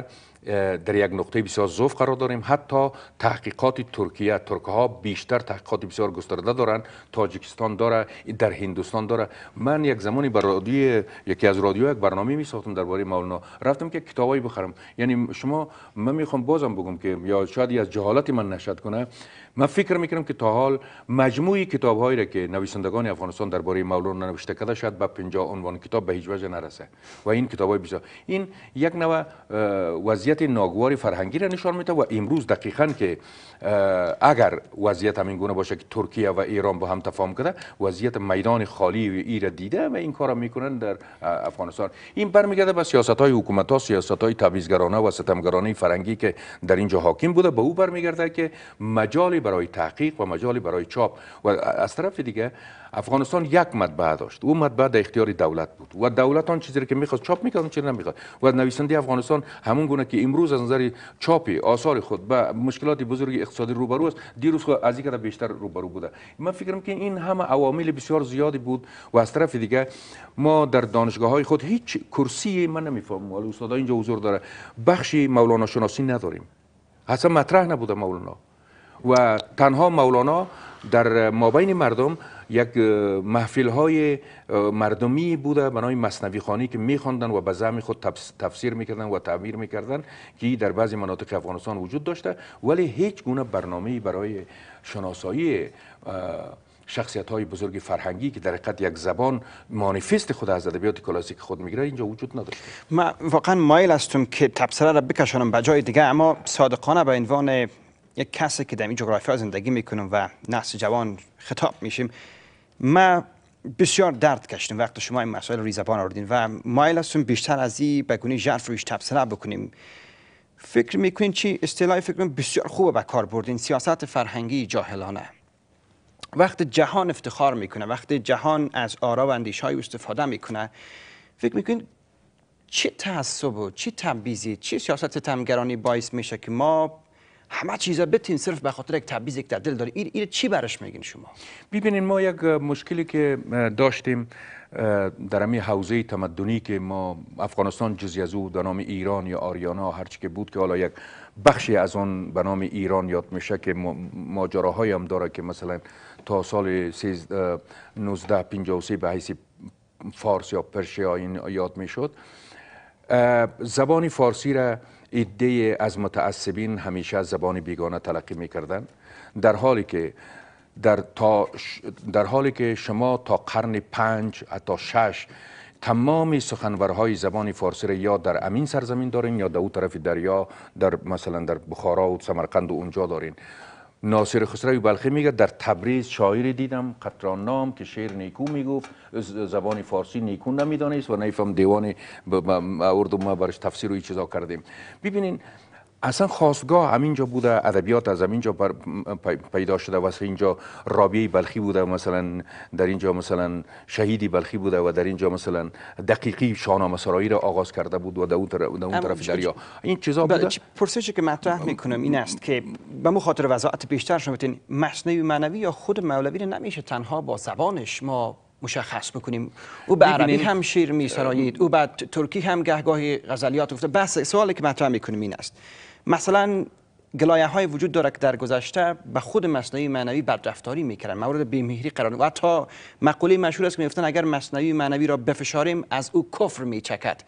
در یک نقطه بسیار ضعف قرار داریم حتی تحقیقات ترکیه ترکها ها بیشتر تحقیقات بسیار گسترده دارند تاجیکستان داره در هندوستان داره من یک زمانی بر رادیو یکی از رادیو یک برنامه می ساختم درباره مولانا رفتم که کتابایی بخرم یعنی شما من میخوام بازم بگم که یا شاید از جهالت من نشد کنه ما فکر میکنم که تا حال مجموعی کتاب هایی را که نویسندگان افغانستان درباره مولانا نوشته کرده شاید به 50 عنوان کتاب به هیچ وجه نرسه و این کتاب های این یک نوع وضعیت ناگوار فرهنگی را نشان میده و امروز دقیقا که اگر وضعیت همین گونه باشه که ترکیه و ایران با هم تفاهم کرده وضعیت میدان خالی ای دیده و این کارا میکنن در افغانستان این برمیگرده به سیاست های حکومت ها سیاست های و ستمگرانه فرنگی که در اینجا حاکم بوده به او برمیگرده که مجال برای تحقیق و مجالی برای چاپ و از طرف دیگه افغانستان یک مطبعه داشت او مطبعه در اختیار دولت بود و دولت آن چیزی که میخواست چاپ میکرد اون چیزی نمیخواست و نویسنده افغانستان همون گونه که امروز از نظر چاپی آثار خود به مشکلات بزرگ اقتصادی روبرو است دیروز از این بیشتر روبرو بوده من فکرم که این همه عوامل بسیار زیادی بود و از طرف دیگه ما در دانشگاه های خود هیچ کرسی من نمیفهمم ولی استادا اینجا حضور داره بخشی مولانا شناسی نداریم اصلا مطرح نبوده مولانا و تنها مولانا در مابین مردم یک محفل های مردمی بوده بنای مصنوی خانی که میخواندن و به زعم خود تفسیر میکردن و تعبیر میکردن که در بعضی مناطق افغانستان وجود داشته ولی هیچ گونه برنامه برای شناسایی شخصیت های بزرگ فرهنگی که در حقیقت یک زبان مانیفست خود از ادبیات کلاسیک خود میگیره اینجا وجود نداره من واقعا مایل هستم که تبصره را بکشانم به جای دیگه اما صادقانه به عنوان یک کسی که در این جغرافیا زندگی میکنم و نسل جوان خطاب میشیم ما بسیار درد کشیم وقت شما این مسائل ریزبان آوردین و مایل هستم بیشتر از این گونه ژرف رویش تبصره بکنیم فکر میکنین چی اصطلاحی فکر بسیار خوبه به کار بردین سیاست فرهنگی جاهلانه وقت جهان افتخار میکنه وقت جهان از آرا و اندیش های استفاده میکنه فکر میکنین چه تعصب و چی تبعیض چه سیاست تمگرانی باعث میشه که ما همه چیزا بتین صرف به خاطر یک تبعیض یک تعدیل داره این ای چی برش میگین شما ببینین ما یک مشکلی که داشتیم در همین حوزه تمدنی که ما افغانستان جزی از او به نام ایران یا آریانا هرچی که بود که حالا یک بخشی از آن به نام ایران یاد میشه که ماجراهایی هم داره که مثلا تا سال 1953 به حیث فارس یا پرشیا یاد میشد زبان فارسی را ایده از متعصبین همیشه زبان بیگانه تلقی می کردن در حالی که در, تا در حالی که شما تا قرن پنج تا شش تمام سخنورهای زبان فارسی را یا در امین سرزمین دارین یا در او طرف دریا در مثلا در بخارا و سمرقند و اونجا دارین ناصر خسروی بلخی میگه در تبریز شاعری دیدم قطران نام که شعر نیکو میگفت زبان فارسی نیکو نمیدانست و نیفم دیوان اردو ما برش تفسیر و چیزا کردیم ببینین اصلا خواستگاه همینجا بوده ادبیات از همینجا پیدا شده و اینجا رابعه بلخی بوده مثلا در اینجا مثلا شهیدی بلخی بوده و در اینجا مثلا دقیقی شاهنامه سرایی را آغاز کرده بود و در اون طرف, دریا این چیزا بوده فرضیه که مطرح میکنم این است که به مخاطر وضاعت بیشتر شما بتین مصنوی معنوی یا خود مولوی را نمیشه تنها با زبانش ما مشخص بکنیم او به عربی هم شیر می سرایید او بعد ترکی هم گهگاهی غزلیات گفته بس سوالی که مطرح میکنیم این است مثلا گلایه های وجود داره که در گذشته به خود مصنوعی معنوی بدرفتاری میکردن مورد بیمهری قرار و حتی مقوله مشهور است که میگفتن اگر مصنوعی معنوی را بفشاریم از او کفر میچکد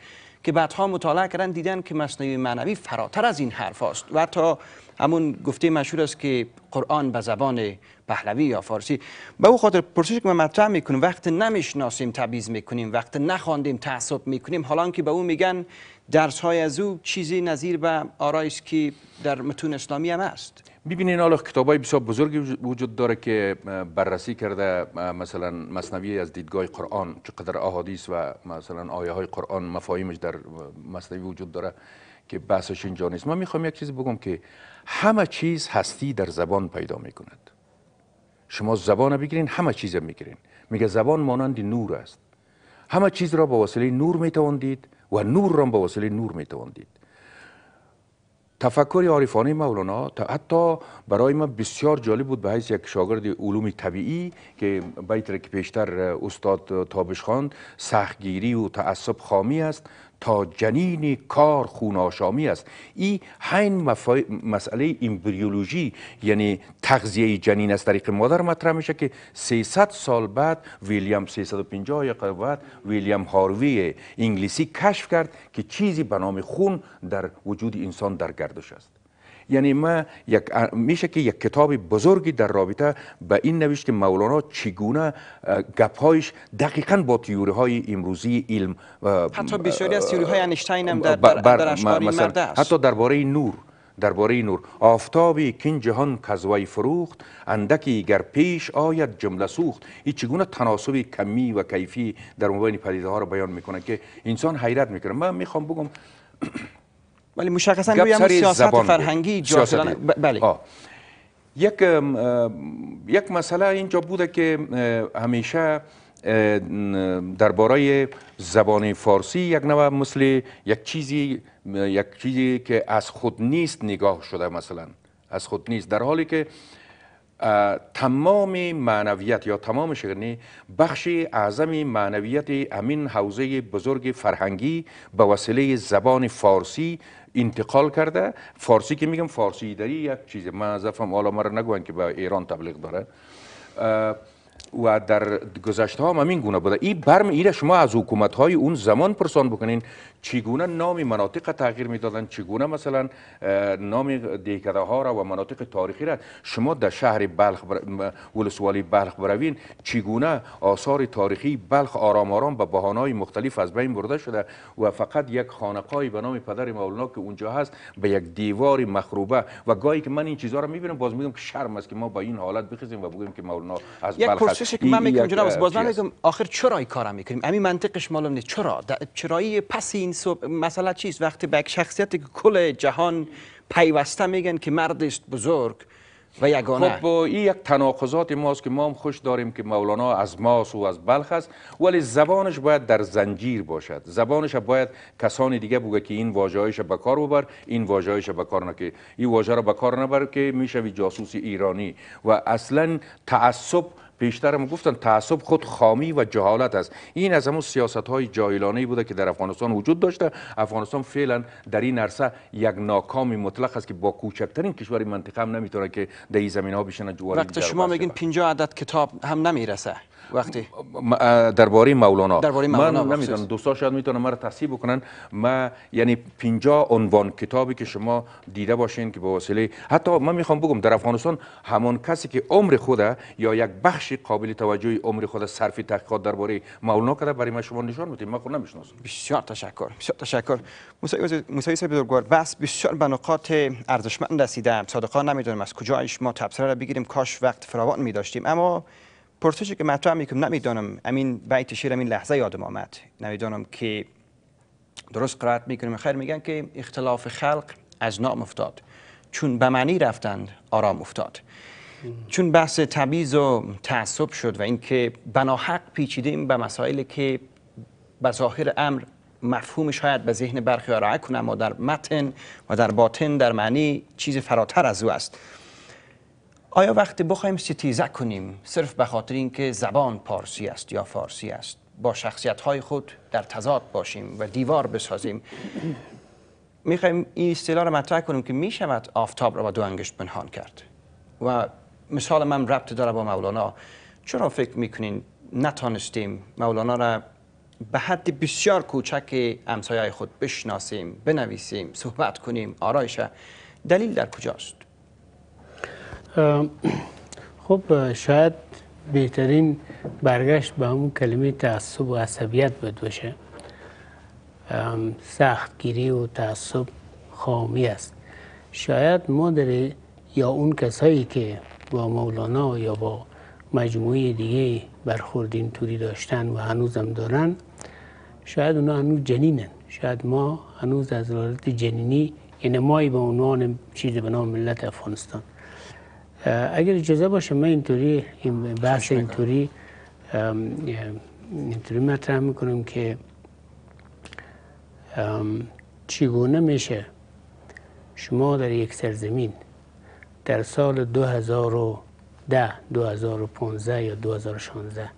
که بعدها مطالعه کردن دیدن که مصنوعی معنوی فراتر از این حرف است و تا همون گفته مشهور است که قرآن به زبان پهلوی یا فارسی به او خاطر پرسش که من مطرح میکنم وقت نمیشناسیم تبیز میکنیم وقت نخواندیم تعصب میکنیم حالا که به او میگن درس های از او چیزی نظیر به آرایش که در متون اسلامی هم است ببینین حالا کتاب های بسیار بزرگی وجود داره که بررسی کرده مثلا مصنوی از دیدگاه قرآن چقدر احادیث و مثلا آیه های قرآن مفاهیمش در مصنوی وجود داره که بحثش اینجا نیست من میخوام یک چیز بگم که همه چیز هستی در زبان پیدا میکند شما زبان بگیرین همه چیز میگیرین میگه زبان مانند نور است همه چیز را با وسیله نور میتواندید و نور را با وسیله نور میتوان تفکر عارفانه مولانا حتی برای ما بسیار جالب بود به حیث یک شاگرد علوم طبیعی که بیت که پیشتر استاد تابش خواند سختگیری و تعصب خامی است تا جنین کار خون است این هین مسئله ایمبریولوژی یعنی تغذیه جنین از طریق مادر مطرح میشه که 300 سال بعد ویلیام 350 یا بعد ویلیام هاروی انگلیسی کشف کرد که چیزی به نام خون در وجود انسان در گردش است یعنی ما یک میشه که یک کتاب بزرگی در رابطه به این نوشت مولانا چگونه گپهایش دقیقا با تیوری های امروزی علم حتی بسیاری از تیوری های انشتین هم در, در, در حتی درباره نور درباره نور آفتابی کین جهان کزوی فروخت اندکی گر پیش آید جمله سوخت این چگونه تناسب کمی و کیفی در مبین پدیده ها رو بیان میکنه که انسان حیرت میکنه من میخوام بگم ولی مشخصا روی سیاست فرهنگی جا بله یک یک مسئله اینجا بوده که همیشه درباره زبان فارسی یک نوع مثل یک چیزی یک چیزی که از خود نیست نگاه شده مثلا از خود نیست در حالی که تمام معنویت یا تمام بخش اعظم معنویت امین حوزه بزرگ فرهنگی به وسیله زبان فارسی انتقال کرده فارسی که میگم فارسی داری یک چیز من از افهم حالا که به ایران تبلیغ داره و در گذشته ها هم همین گونه بوده این برم ایره شما از حکومت های اون زمان پرسان بکنین چگونه نام مناطق تغییر میدادند چگونه مثلا نام دیکده ها را و مناطق تاریخی را شما در شهر بلخ بر... ولسوالی بلخ بروین چگونه آثار تاریخی بلخ آرام آرام به بحانهای مختلف از بین برده شده و فقط یک خانقاهی به نام پدر مولانا که اونجا هست به یک دیوار مخروبه و گاهی که من این چیزها را میبینم باز میگم که شرم است که ما با این حالت بخیزیم و بگویم که مولانا از یک که من میگم باز من آخر چرا این کارا میکنیم منطقش نیست چرا پس این صبح وقتی به یک شخصیت کل جهان پیوسته میگن که مرد است بزرگ و یگانه خب این یک تناقضات ماست که ما هم خوش داریم که مولانا از ماست و از بلخ است ولی زبانش باید در زنجیر باشد زبانش باید کسانی دیگه بگه که این واژه‌ایش به کار ببر این واژه‌ایش به کار نکه این واژه را به کار نبر که میشوی جاسوس ایرانی و اصلا تعصب پیشترم گفتن تعصب خود خامی و جهالت است این از همون سیاست های بوده که در افغانستان وجود داشته افغانستان فعلا در این عرصه یک ناکامی مطلق است که با کوچکترین کشور منطقه هم نمیتونه که در این زمین ها بشن وقتی شما میگین 50 عدد کتاب هم نمیرسه وقتی درباره مولانا درباره مولانا من نمیدونم دوستا شاید میتونن مرا تصحیح بکنن ما یعنی 50 عنوان کتابی که شما دیده باشین که به وسیله حتی من میخوام بگم در افغانستان همان کسی که عمر خوده یا یک بخش قابل توجهی عمر خود صرف تحقیقات درباره مولانا کرده برای ما شما نشان میدید من خود نمیشناسم بسیار تشکر بسیار تشکر موسی موسی بزرگوار بس بسیار به نقاط ارزشمند رسیدم صادقا نمیدونم از کجا ما تبصره را بگیریم کاش وقت فراوان می داشتیم اما پرسشی که مطرح میکنم نمیدانم امین بیت شیر لحظه یادم آمد نمیدانم که درست قرارت میکنیم خیر میگن که اختلاف خلق از نام افتاد چون به معنی رفتند آرام افتاد چون بحث تبیز و تعصب شد و اینکه بناحق پیچیدیم به مسائلی که به ظاهر امر مفهوم شاید به ذهن برخی آرائه کنه اما در متن و در باطن در معنی چیز فراتر از او است آیا وقتی بخوایم ستیزه کنیم صرف به خاطر اینکه زبان پارسی است یا فارسی است با شخصیت های خود در تضاد باشیم و دیوار بسازیم میخوایم این اصطلاح رو مطرح کنیم که میشود آفتاب را با دو انگشت پنهان کرد و مثال من ربط داره با مولانا چرا فکر میکنین نتانستیم مولانا را به حد بسیار کوچک امسایه خود بشناسیم بنویسیم صحبت کنیم آرایش دلیل در کجاست خب شاید بهترین برگشت به همون کلمه تعصب و عصبیت بد باشه سختگیری و تعصب خامی است شاید ما یا اون کسایی که با مولانا یا با مجموعه دیگه برخوردین توری داشتن و هنوزم دارن شاید اونا هنوز جنینن شاید ما هنوز از حالت جنینی یعنی مایی به عنوان چیز به نام ملت افغانستان اگر اجازه باشه من اینطوری این بحث اینطوری اینطوری مطرح میکنم که چگونه میشه شما در یک سرزمین در سال 2010 2015 یا 2016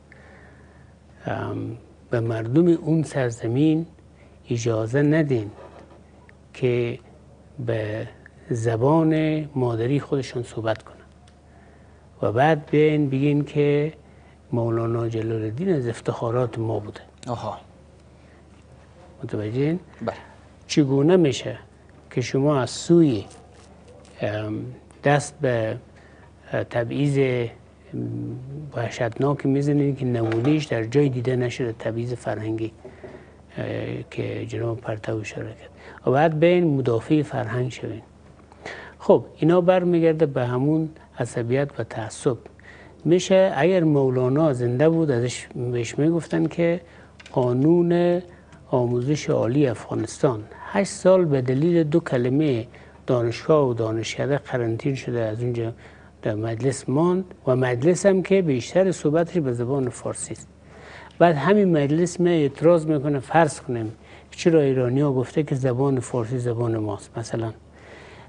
به مردم اون سرزمین اجازه ندین که به زبان مادری خودشون صحبت کنن و بعد بیاین بگین که مولانا جلال الدین از افتخارات ما بوده آها متوجهین؟ بله چگونه میشه که شما از سوی دست به تبعیض وحشتناک میزنین که نمونهش در جای دیده نشده تبعیض فرهنگی که جناب پرتو اشاره کرد و بعد بین مدافع فرهنگ شوین خب اینا برمیگرده به همون عصبیت و تعصب میشه اگر مولانا زنده بود ازش بهش میگفتن که قانون آموزش عالی افغانستان هشت سال به دلیل دو کلمه دانشگاه و دانشکده قرنطین شده از اونجا در مجلس ماند و مجلس هم که بیشتر صحبتش به زبان فارسی است بعد همین مجلس می اعتراض میکنه فرض کنیم چرا ایرانی ها گفته که زبان فارسی زبان ماست مثلا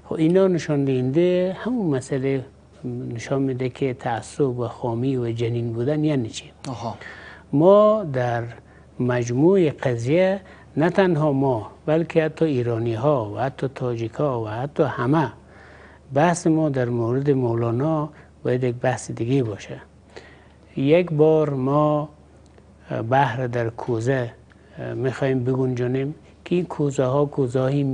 خب اینا نشان دهنده همون مسئله نشان میده که تعصب و خامی و جنین بودن یعنی چی ما در مجموع قضیه نه تنها ما بلکه حتی ایرانی ها و حتی تاجیک ها و حتی همه بحث ما در مورد مولانا باید یک بحث دیگه باشه یک بار ما بحر در کوزه میخوایم بگنجانیم که این کوزه ها کوزه های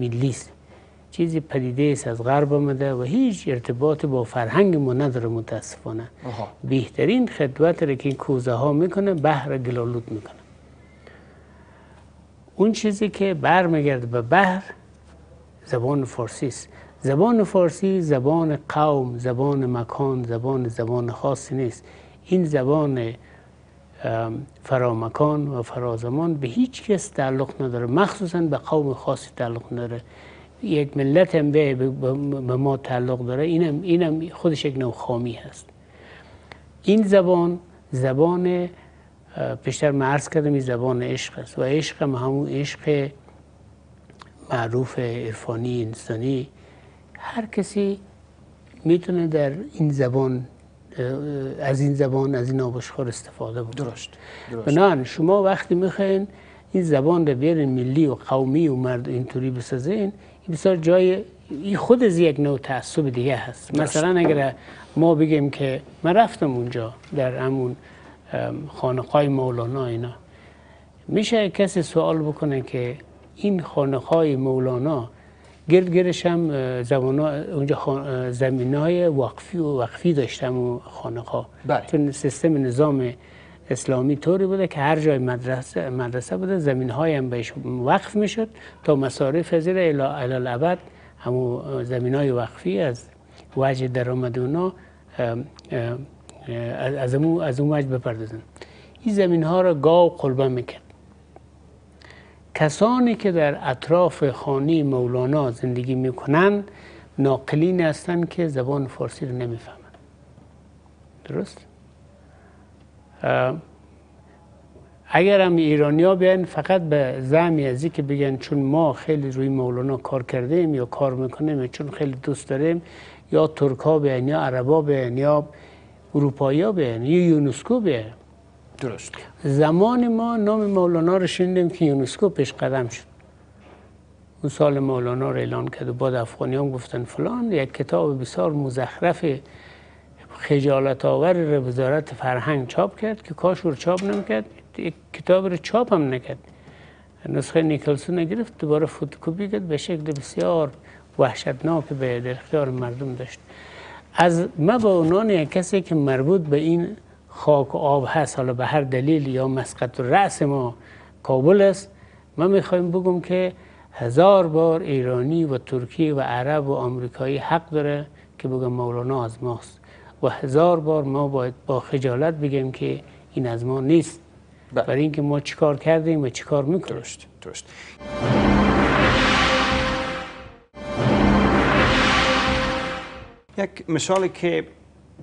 چیزی پدیده است از غرب آمده و هیچ ارتباط با فرهنگ ما نداره متاسفانه بهترین خدمت را که این کوزه ها میکنه بحر گلالود میکنه اون چیزی که برمیگرده به بحر زبان فارسی است زبان فارسی زبان قوم زبان مکان زبان زبان خاصی نیست این زبان فرامکان و فرازمان به هیچ کس تعلق نداره مخصوصا به قوم خاصی تعلق نداره یک ملت هم به ما تعلق داره اینم اینم خودش یک نوع خامی هست این زبان زبان پیشتر مرز کردم این زبان عشق است و عشق هم همون عشق معروف عرفانی انسانی هر کسی میتونه در این زبان از این زبان از این آبشخور استفاده بود درست, درست. شما وقتی میخواین این زبان رو بیارین ملی و قومی و مرد اینطوری بسازین بسیار جای این خود از یک نوع تعصب دیگه هست مثلا اگر ما بگیم که من رفتم اونجا در همون خانقای مولانا اینا میشه کسی سوال بکنه که این خانقای مولانا گردگرش هم اونجا زمین های وقفی و وقفی داشتم و خانقا بله. چون سیستم نظام اسلامی طوری بوده که هر جای مدرسه, مدرسه بوده زمین های هم بهش وقف میشد تا مصارف زیر الالعبد همو زمین های وقفی از وجه درآمد اونا از اون از اون وجه بپردازن این زمین ها را گاو قلبه میکرد کسانی که در اطراف خانه مولانا زندگی میکنند ناقلین هستند که زبان فارسی رو نمیفهمند درست اگر هم ایرانیا بیان فقط به زمی ازی که بگن چون ما خیلی روی مولانا کار کردیم یا کار میکنیم چون خیلی دوست داریم یا ترک ها بیان یا عربا بیان یا اروپایی ها بیان یا یونسکو بیان درست زمان ما نام مولانا رو شنیدیم که یونسکو پیش قدم شد اون سال مولانا رو اعلان کرد و بعد افغانیان گفتن فلان یک کتاب بسیار مزخرف خجالت آور وزارت فرهنگ چاپ کرد که کاش رو چاپ نمیکرد یک کتاب رو چاپ هم نکرد نسخه نیکلسون گرفت دوباره فوتوکوپی کرد به شکل بسیار وحشتناک به در اختیار مردم داشت از ما با عنوان کسی که مربوط به این خاک و آب هست حالا به هر دلیل یا مسقط و رأس ما کابل است ما میخوایم بگم که هزار بار ایرانی و ترکی و عرب و آمریکایی حق داره که بگم مولانا از ماست و هزار بار ما باید با خجالت بگیم که این از ما نیست بله. برای اینکه ما چیکار کردیم و چیکار میکنیم درست درست یک مثالی که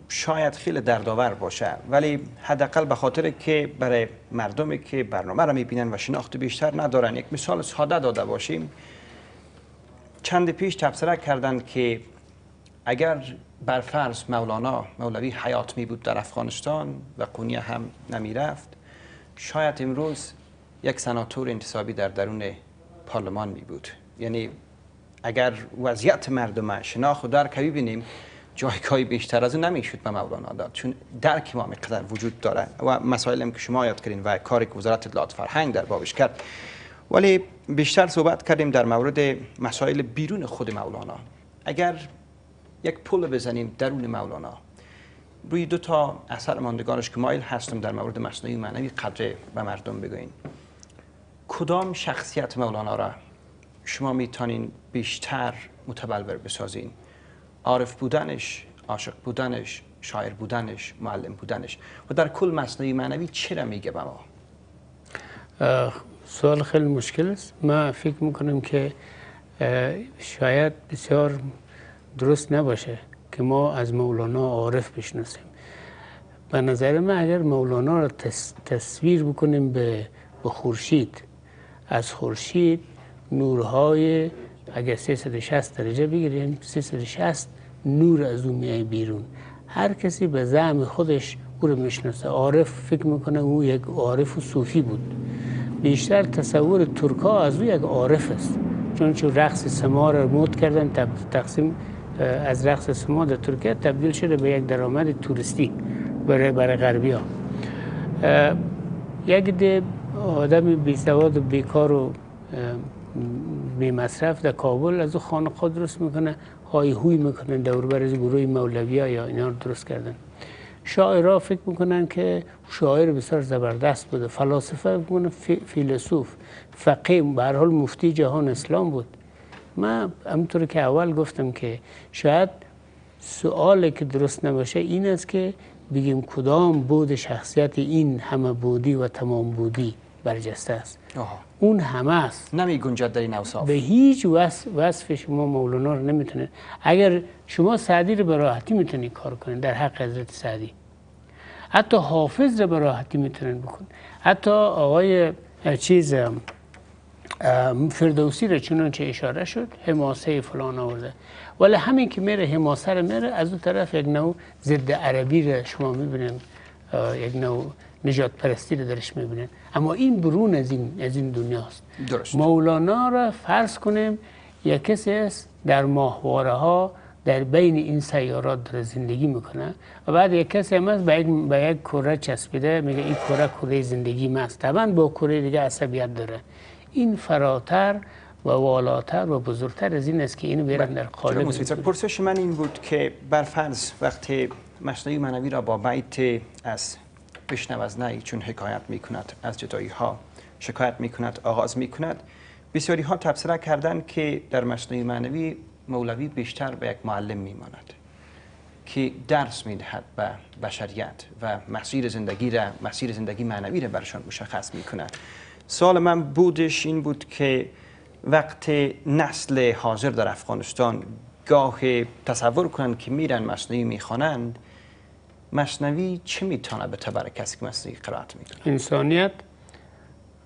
شاید خیلی دردآور باشه ولی حداقل به خاطر که برای مردمی که برنامه را میبینن و شناخت بیشتر ندارن یک مثال ساده داده باشیم چند پیش تبصره کردند که اگر بر فرض مولانا مولوی حیات می بود در افغانستان و قونیه هم نمی رفت شاید امروز یک سناتور انتصابی در درون پارلمان می بود یعنی اگر وضعیت مردم شناخ و درک بینیم جایگاهی بیشتر از اون شد به مولانا داد چون درک ما میقدر وجود داره و مسائلی که شما یاد کردین و کاری که وزارت اطلاعات فرهنگ در بابش کرد ولی بیشتر صحبت کردیم در مورد مسائل بیرون خود مولانا اگر یک پل بزنیم درون مولانا روی دو تا اثر ماندگارش که مایل هستم در مورد مصنوعی معنوی قدره به مردم بگوین کدام شخصیت مولانا را شما میتونین بیشتر متبلور بسازین عارف بودنش عاشق بودنش شاعر بودنش معلم بودنش و در کل مصنوعی معنوی چرا میگه به ما سوال خیلی مشکل است من فکر میکنم که شاید بسیار درست نباشه که ما از مولانا عارف بشناسیم به نظر من اگر مولانا را تصویر بکنیم به, به خورشید از خورشید نورهای اگر 360 درجه بگیریم 360 نور از اون میای بیرون هر کسی به زعم خودش او رو میشناسه عارف فکر میکنه او یک عارف و صوفی بود بیشتر تصور ترکا از او یک عارف است چون چون رقص سمار رو مد کردن تقسیم از رقص سما در ترکیه تبدیل شده به یک درآمد توریستی برای برای غربی ها یک ده آدم بی سواد و بیکار و بی مصرف در کابل از او خانه خود درست میکنه های هوی میکنن دور بر از گروه مولوی ها یا اینا رو درست کردن شاعرها فکر میکنن که شاعر بسیار زبردست بوده فلاسفه میکنن فیلسوف فقیم به هر حال مفتی جهان اسلام بود من همطور که اول گفتم که شاید سوال که درست نباشه این است که بگیم کدام بود شخصیت این همه بودی و تمام بودی برجسته است آها. اون همه است نمی گنجد در این اوصاف به هیچ وصف, وصف شما مولانا رو نمیتونه اگر شما سعدی رو به راحتی میتونید کار کنید در حق حضرت سعدی حتی حافظ رو به راحتی میتونید بکن. حتی آقای چیز فردوسی را چه اشاره شد حماسه فلان آورده ولی همین که میره حماسه رو میره از اون طرف یک نوع ضد عربی را شما میبینیم یک نوع نجات پرستی را درش میبینیم اما این برون از این, از این دنیاست درست. مولانا را فرض کنیم یک کسی است در ماهواره ها در بین این سیارات زندگی میکنه و بعد یک کسی هم هست به یک, کره چسبیده میگه این کره کره زندگی ماست طبعا با کره دیگه عصبیت داره این فراتر و والاتر و بزرگتر از این است که اینو بیرم در بله. قالب پرسش من این بود که بر فرض وقتی مشنای منوی را با بیت از بشنو از نهی چون حکایت می کند از جدایی ها شکایت می کند آغاز می کند بسیاری ها تبصره کردن که در مشنای معنوی مولوی بیشتر به یک معلم می ماند که درس می دهد به بشریت و مسیر زندگی را مسیر زندگی معنوی را برشان مشخص می کند سال من بودش این بود که وقت نسل حاضر در افغانستان گاه تصور کنند که میرن مصنوی میخوانند مصنوی چه میتونه به تبر کسی که مصنوی قرائت انسانیت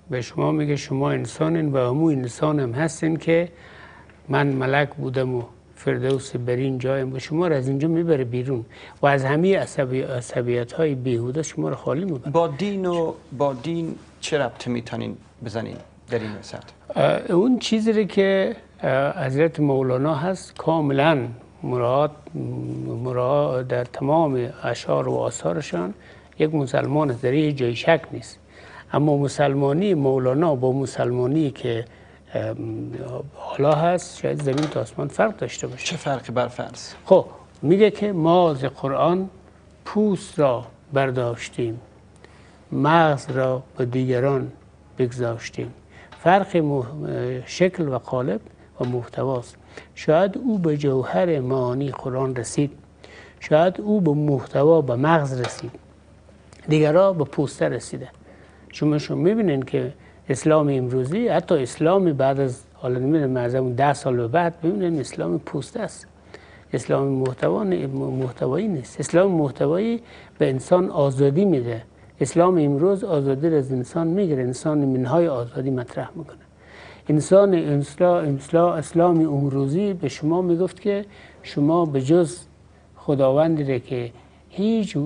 به شما میگه شما انسانین و همو انسانم هستین که من ملک بودم و فردوس برین جایم و شما رو از اینجا میبره بیرون و از همه عصبیت های بیهوده شما رو خالی میبره با دین و با دین چه ربط میتونین بزنین در این وسط اون چیزی که حضرت مولانا هست کاملا مراد مراد در تمام اشعار و آثارشان یک مسلمان است در جای شک نیست اما مسلمانی مولانا با مسلمانی که حالا هست شاید زمین تا آسمان فرق داشته باشه چه فرقی بر فرض خب میگه که ما از قرآن پوست را برداشتیم مغز را به دیگران بگذاشتیم فرق مح... شکل و قالب و محتواست شاید او به جوهر معانی قرآن رسید شاید او به محتوا به مغز رسید دیگرها به پوسته رسیده شما شما میبینین که اسلام امروزی حتی اسلام بعد از حالا نمیدونم معظم ده سال و بعد ببینین اسلام پوسته است اسلام محتوا محتوایی نیست اسلام محتوایی به انسان آزادی میده اسلام امروز آزادی را از انسان میگیره انسان منهای آزادی مطرح میکنه انسان امسلا اسلام امروزی به شما میگفت که شما به جز خداوندی را که هیچ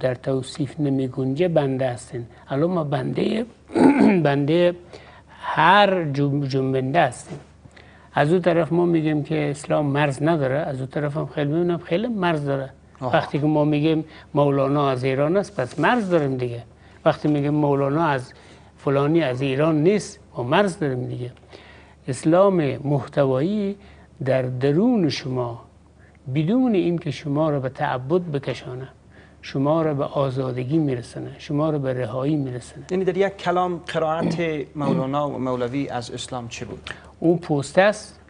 در توصیف نمی بنده هستین الان ما بنده *clears throat* بنده هر جنبنده هستیم از اون طرف ما میگیم که اسلام مرز نداره از اون طرف هم خیلی میبینم خیلی مرز داره وقتی که ما میگیم مولانا از ایران است پس مرز داریم دیگه وقتی میگیم مولانا از فلانی از ایران نیست ما مرز داریم دیگه اسلام محتوایی در درون شما بدون که شما را به تعبد بکشانه شما را به آزادگی میرسنه شما را به رهایی میرسنه یعنی در یک کلام قرائت مولانا و مولوی از اسلام چه بود اون پوسته است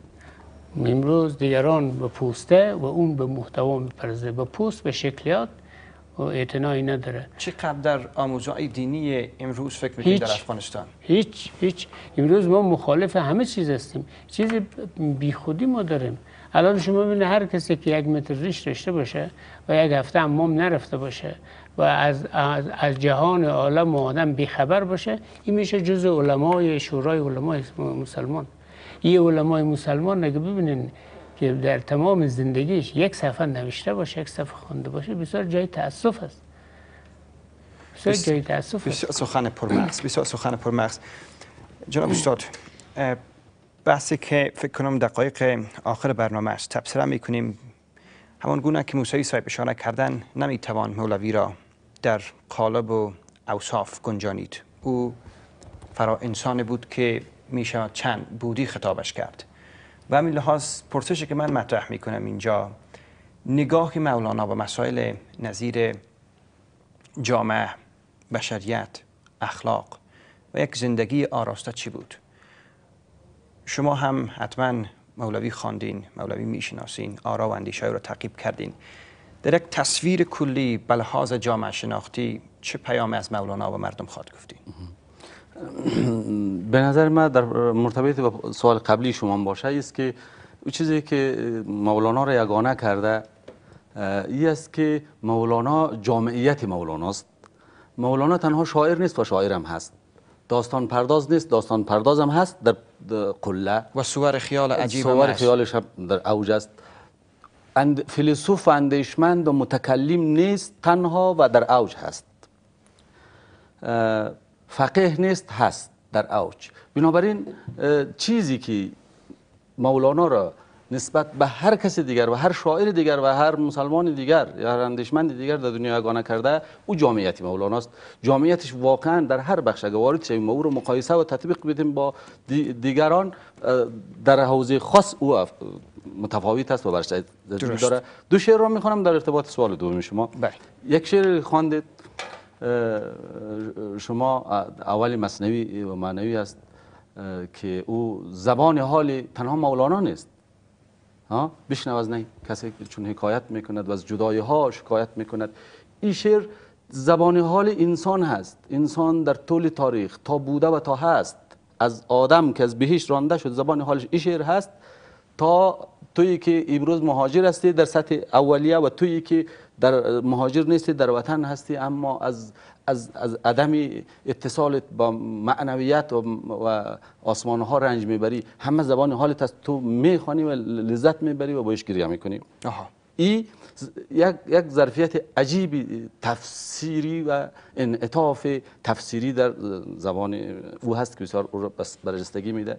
امروز دیگران به پوسته و اون به محتوا میپرزه به پوست به شکلیات و اعتنایی نداره چقدر در آموزهای دینی امروز فکر میکنید در افغانستان هیچ هیچ امروز ما مخالف همه چیز هستیم چیز بیخودی ما داریم الان شما ببینید هر کسی که یک متر ریش داشته باشه و یک هفته امام نرفته باشه و از, از, از جهان عالم و آدم خبر باشه این میشه جز علمای شورای علمای مسلمان یه علمای مسلمان اگه ببینین که در تمام زندگیش یک صفحه نوشته باشه یک صفحه خونده باشه بسیار جای تاسف است بسیار جای تاسف است بسیار سخن پرمغز بسیار سخن پرمغز جناب استاد بحثی که فکر کنم دقایق آخر برنامه است تبصره میکنیم همان گونه که موسی صاحب اشاره کردن نمیتوان مولوی را در قالب و اوصاف گنجانید او فرا انسان بود که میشه چند بودی خطابش کرد و همین لحاظ پرسشی که من مطرح میکنم اینجا نگاه مولانا به مسائل نظیر جامعه بشریت اخلاق و یک زندگی آراسته چی بود شما هم حتما مولوی خواندین مولوی میشناسین آرا و اندیشه را تعقیب کردین در یک تصویر کلی بلحاظ جامعه شناختی چه پیامی از مولانا و مردم خواد گفتین *clears throat* به نظر من در مرتبط با سوال قبلی شما باشه است که چیزی که مولانا را یگانه کرده ای است که مولانا جامعیت مولاناست مولانا تنها شاعر نیست و شاعرم هست داستان پرداز نیست داستان پردازم هست در قله و سوار خیال عجیب سوار خیالش در اوج است اند فیلسوف و اندیشمند و متکلم نیست تنها و در اوج هست فقه نیست هست در اوج بنابراین چیزی که مولانا را نسبت به هر کسی دیگر و هر شاعر دیگر و هر مسلمان دیگر یا هر اندیشمند دیگر در دنیا یگانه کرده او جامعیت مولاناست جامعیتش واقعا در هر بخش اگر وارد شویم او رو مقایسه و تطبیق بدیم با دیگران در حوزه خاص او متفاوت است و برش داره دو شعر را میخوانم در ارتباط سوال دوم شما بله یک شعر خواندید شما اول مصنوی و معنوی است که او زبان حال تنها مولانا نیست ها بشنو از نه کسی چون حکایت میکند و از جدای ها شکایت میکند این شعر زبان حال انسان هست انسان در طول تاریخ تا بوده و تا هست از آدم که از بهش رانده شد زبان حالش این شعر هست تا توی که امروز مهاجر هستی در سطح اولیه و توی که در مهاجر نیستی در وطن هستی اما از از, از عدم اتصالت با معنویت و, و آسمان ها رنج میبری همه زبان حالت از تو میخوانی و لذت میبری و بایش گریه میکنی آها. ای یک, یک ظرفیت عجیب تفسیری و انعطاف تفسیری در زبان او هست که بسیار او را برجستگی میده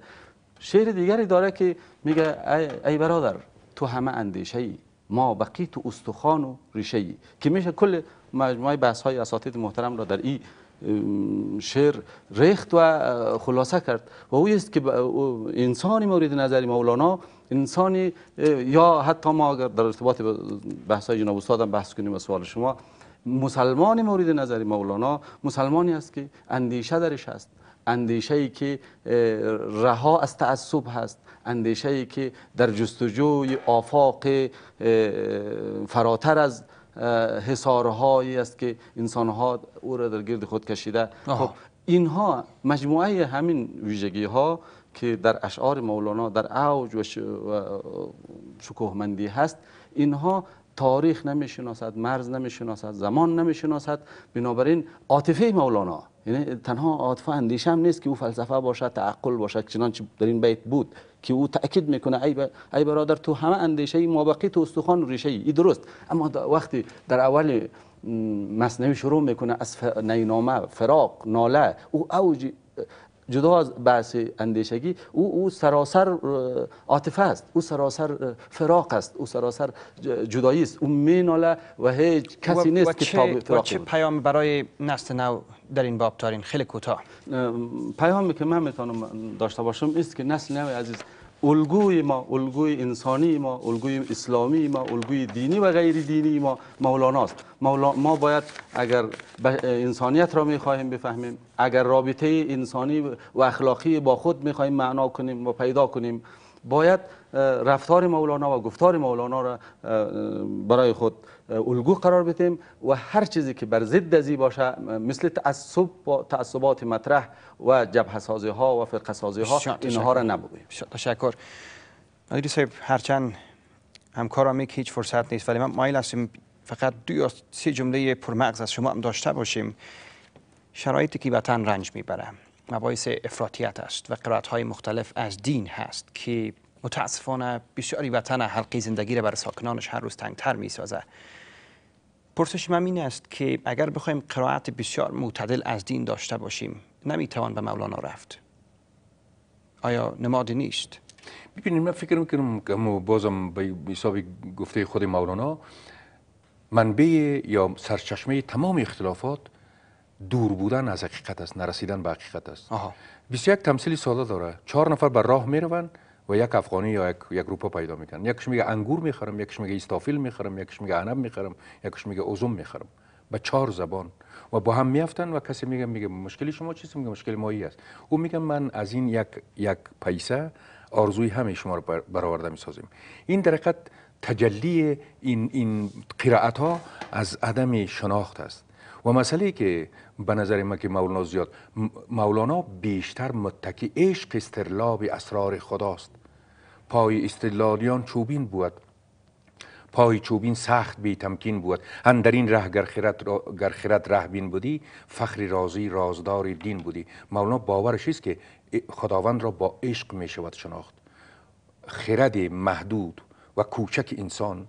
شعر دیگری داره که میگه ای برادر تو همه اندیشه ای ما تو استخوان و ریشه ای که میشه کل مجموعه بحث های اساتید محترم را در این شعر ریخت و خلاصه کرد و او است که انسانی مورد نظر مولانا انسانی یا حتی ما اگر در ارتباط بحث های جناب استادم بحث کنیم و سوال شما مسلمانی مورد نظر مولانا مسلمانی است که اندیشه درش است اندیشه ای که رها از تعصب هست اندیشه ای که در جستجوی آفاق فراتر از حسارهایی است که انسانها او را در گرد خود کشیده خب اینها مجموعه همین ویژگی ها که در اشعار مولانا در اوج و, شکوهمندی هست اینها تاریخ نمیشناسد مرز نمیشناسد زمان نمیشناسد بنابراین عاطفه مولانا یعنی تنها عاطفه اندیشه هم نیست که او فلسفه باشه تعقل باشد چنانچه در این بیت بود که او تاکید میکنه ای, ای برادر تو همه اندیشه ما مابقی تو استخوان و ریشه ای, درست اما وقتی در اول مصنوی شروع میکنه از نینامه فراق ناله او اوج جدا از بحث اندیشگی او او سراسر عاطفه است او سراسر فراق است او سراسر جدایی است او میناله و هیچ کسی نیست که تاب فراق چه پیام برای نسل نو در این باب تارین خیلی کوتاه پیامی که من میتونم داشته باشم است که نسل نو عزیز الگوی ما الگوی انسانی ما الگوی اسلامی ما الگوی دینی و غیر دینی ما مولاناست مولا ما باید اگر انسانیت را میخواهیم بفهمیم اگر رابطه انسانی و اخلاقی با خود میخواهیم معنا کنیم و پیدا کنیم باید رفتار مولانا و گفتار مولانا را برای خود الگو قرار بدیم و هر چیزی که بر ضد ازی باشه مثل تعصب تعصبات مطرح و جبهه سازی ها و فرقه سازی ها اینها را تشکر صاحب هرچند همکارم که هیچ فرصت نیست ولی من مایل هستیم فقط دو یا سه جمله پرمغز از شما هم داشته باشیم شرایطی که وطن رنج میبره مباحث افراطیت است و قرائت های مختلف از دین هست که متاسفانه بسیاری وطن حلقی زندگی را برای ساکنانش هر روز تنگتر می سازه پرسش من این است که اگر بخوایم قرائت بسیار معتدل از دین داشته باشیم نمیتوان به مولانا رفت آیا نمادی نیست ببینید من فکر میکنم که بازم به حساب گفته خود مولانا منبع یا سرچشمه تمام اختلافات دور بودن از حقیقت است نرسیدن به حقیقت است بسیار تمثیل ساده داره چهار نفر بر راه میروند و یک افغانی یا یک, یک روپا پیدا میکنن یکش میگه انگور میخرم یکش میگه استافیل میخرم یکش میگه عنب میخرم یکش میگه اوزم میخرم با چهار زبان و با هم میافتن و کسی میگه میگه مشکلی شما چیست میگه مشکل ما است او میگه من از این یک یک پیسه آرزوی همه شما رو برآورده میسازیم این در تجلی این این قرائت ها از عدم شناخت است و مسئله که به نظر ما که مولانا زیاد مولانا بیشتر متکی عشق استرلاب اسرار خداست پای استدلالیان چوبین بود پای چوبین سخت بی تمکین بود در این ره گر خرد رهبین بین بودی فخری رازی رازدار دین بودی مولانا باورش است که خداوند را با عشق می شود شناخت خرد محدود و کوچک انسان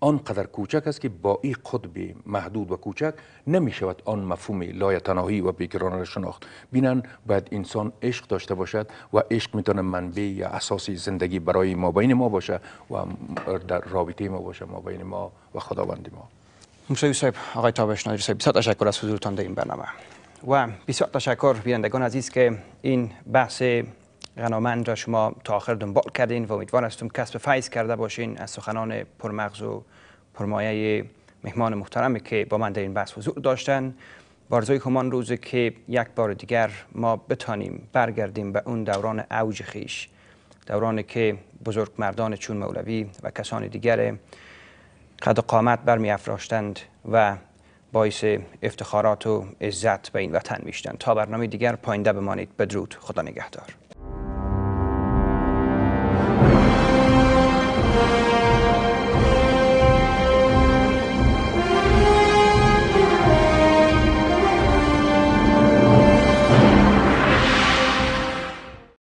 آنقدر کوچک است که با این قطب محدود و کوچک نمی شود آن مفهوم لایتناهی و بیکران را شناخت بینن باید انسان عشق داشته باشد و عشق میتونه منبع یا اساسی زندگی برای ما بین ما باشه و در رابطه ما باشه ما بین ما و خداوند ما مشتاق صاحب آقای تابش نادری صاحب بسیار تشکر از حضورتان در این برنامه و بسیار تشکر بینندگان عزیز که این بحث غنامند را شما تا آخر دنبال کردین و امیدوار هستم کسب فیض کرده باشین از سخنان پرمغز و پرمایه مهمان محترمی که با من در این بحث حضور داشتن بارزوی کمان روزه که یک بار دیگر ما بتانیم برگردیم به اون دوران اوج خیش دورانی که بزرگ مردان چون مولوی و کسان دیگر قد قامت برمی افراشتند و باعث افتخارات و عزت به این وطن میشتند تا برنامه دیگر پاینده بمانید بدرود خدا نگهدار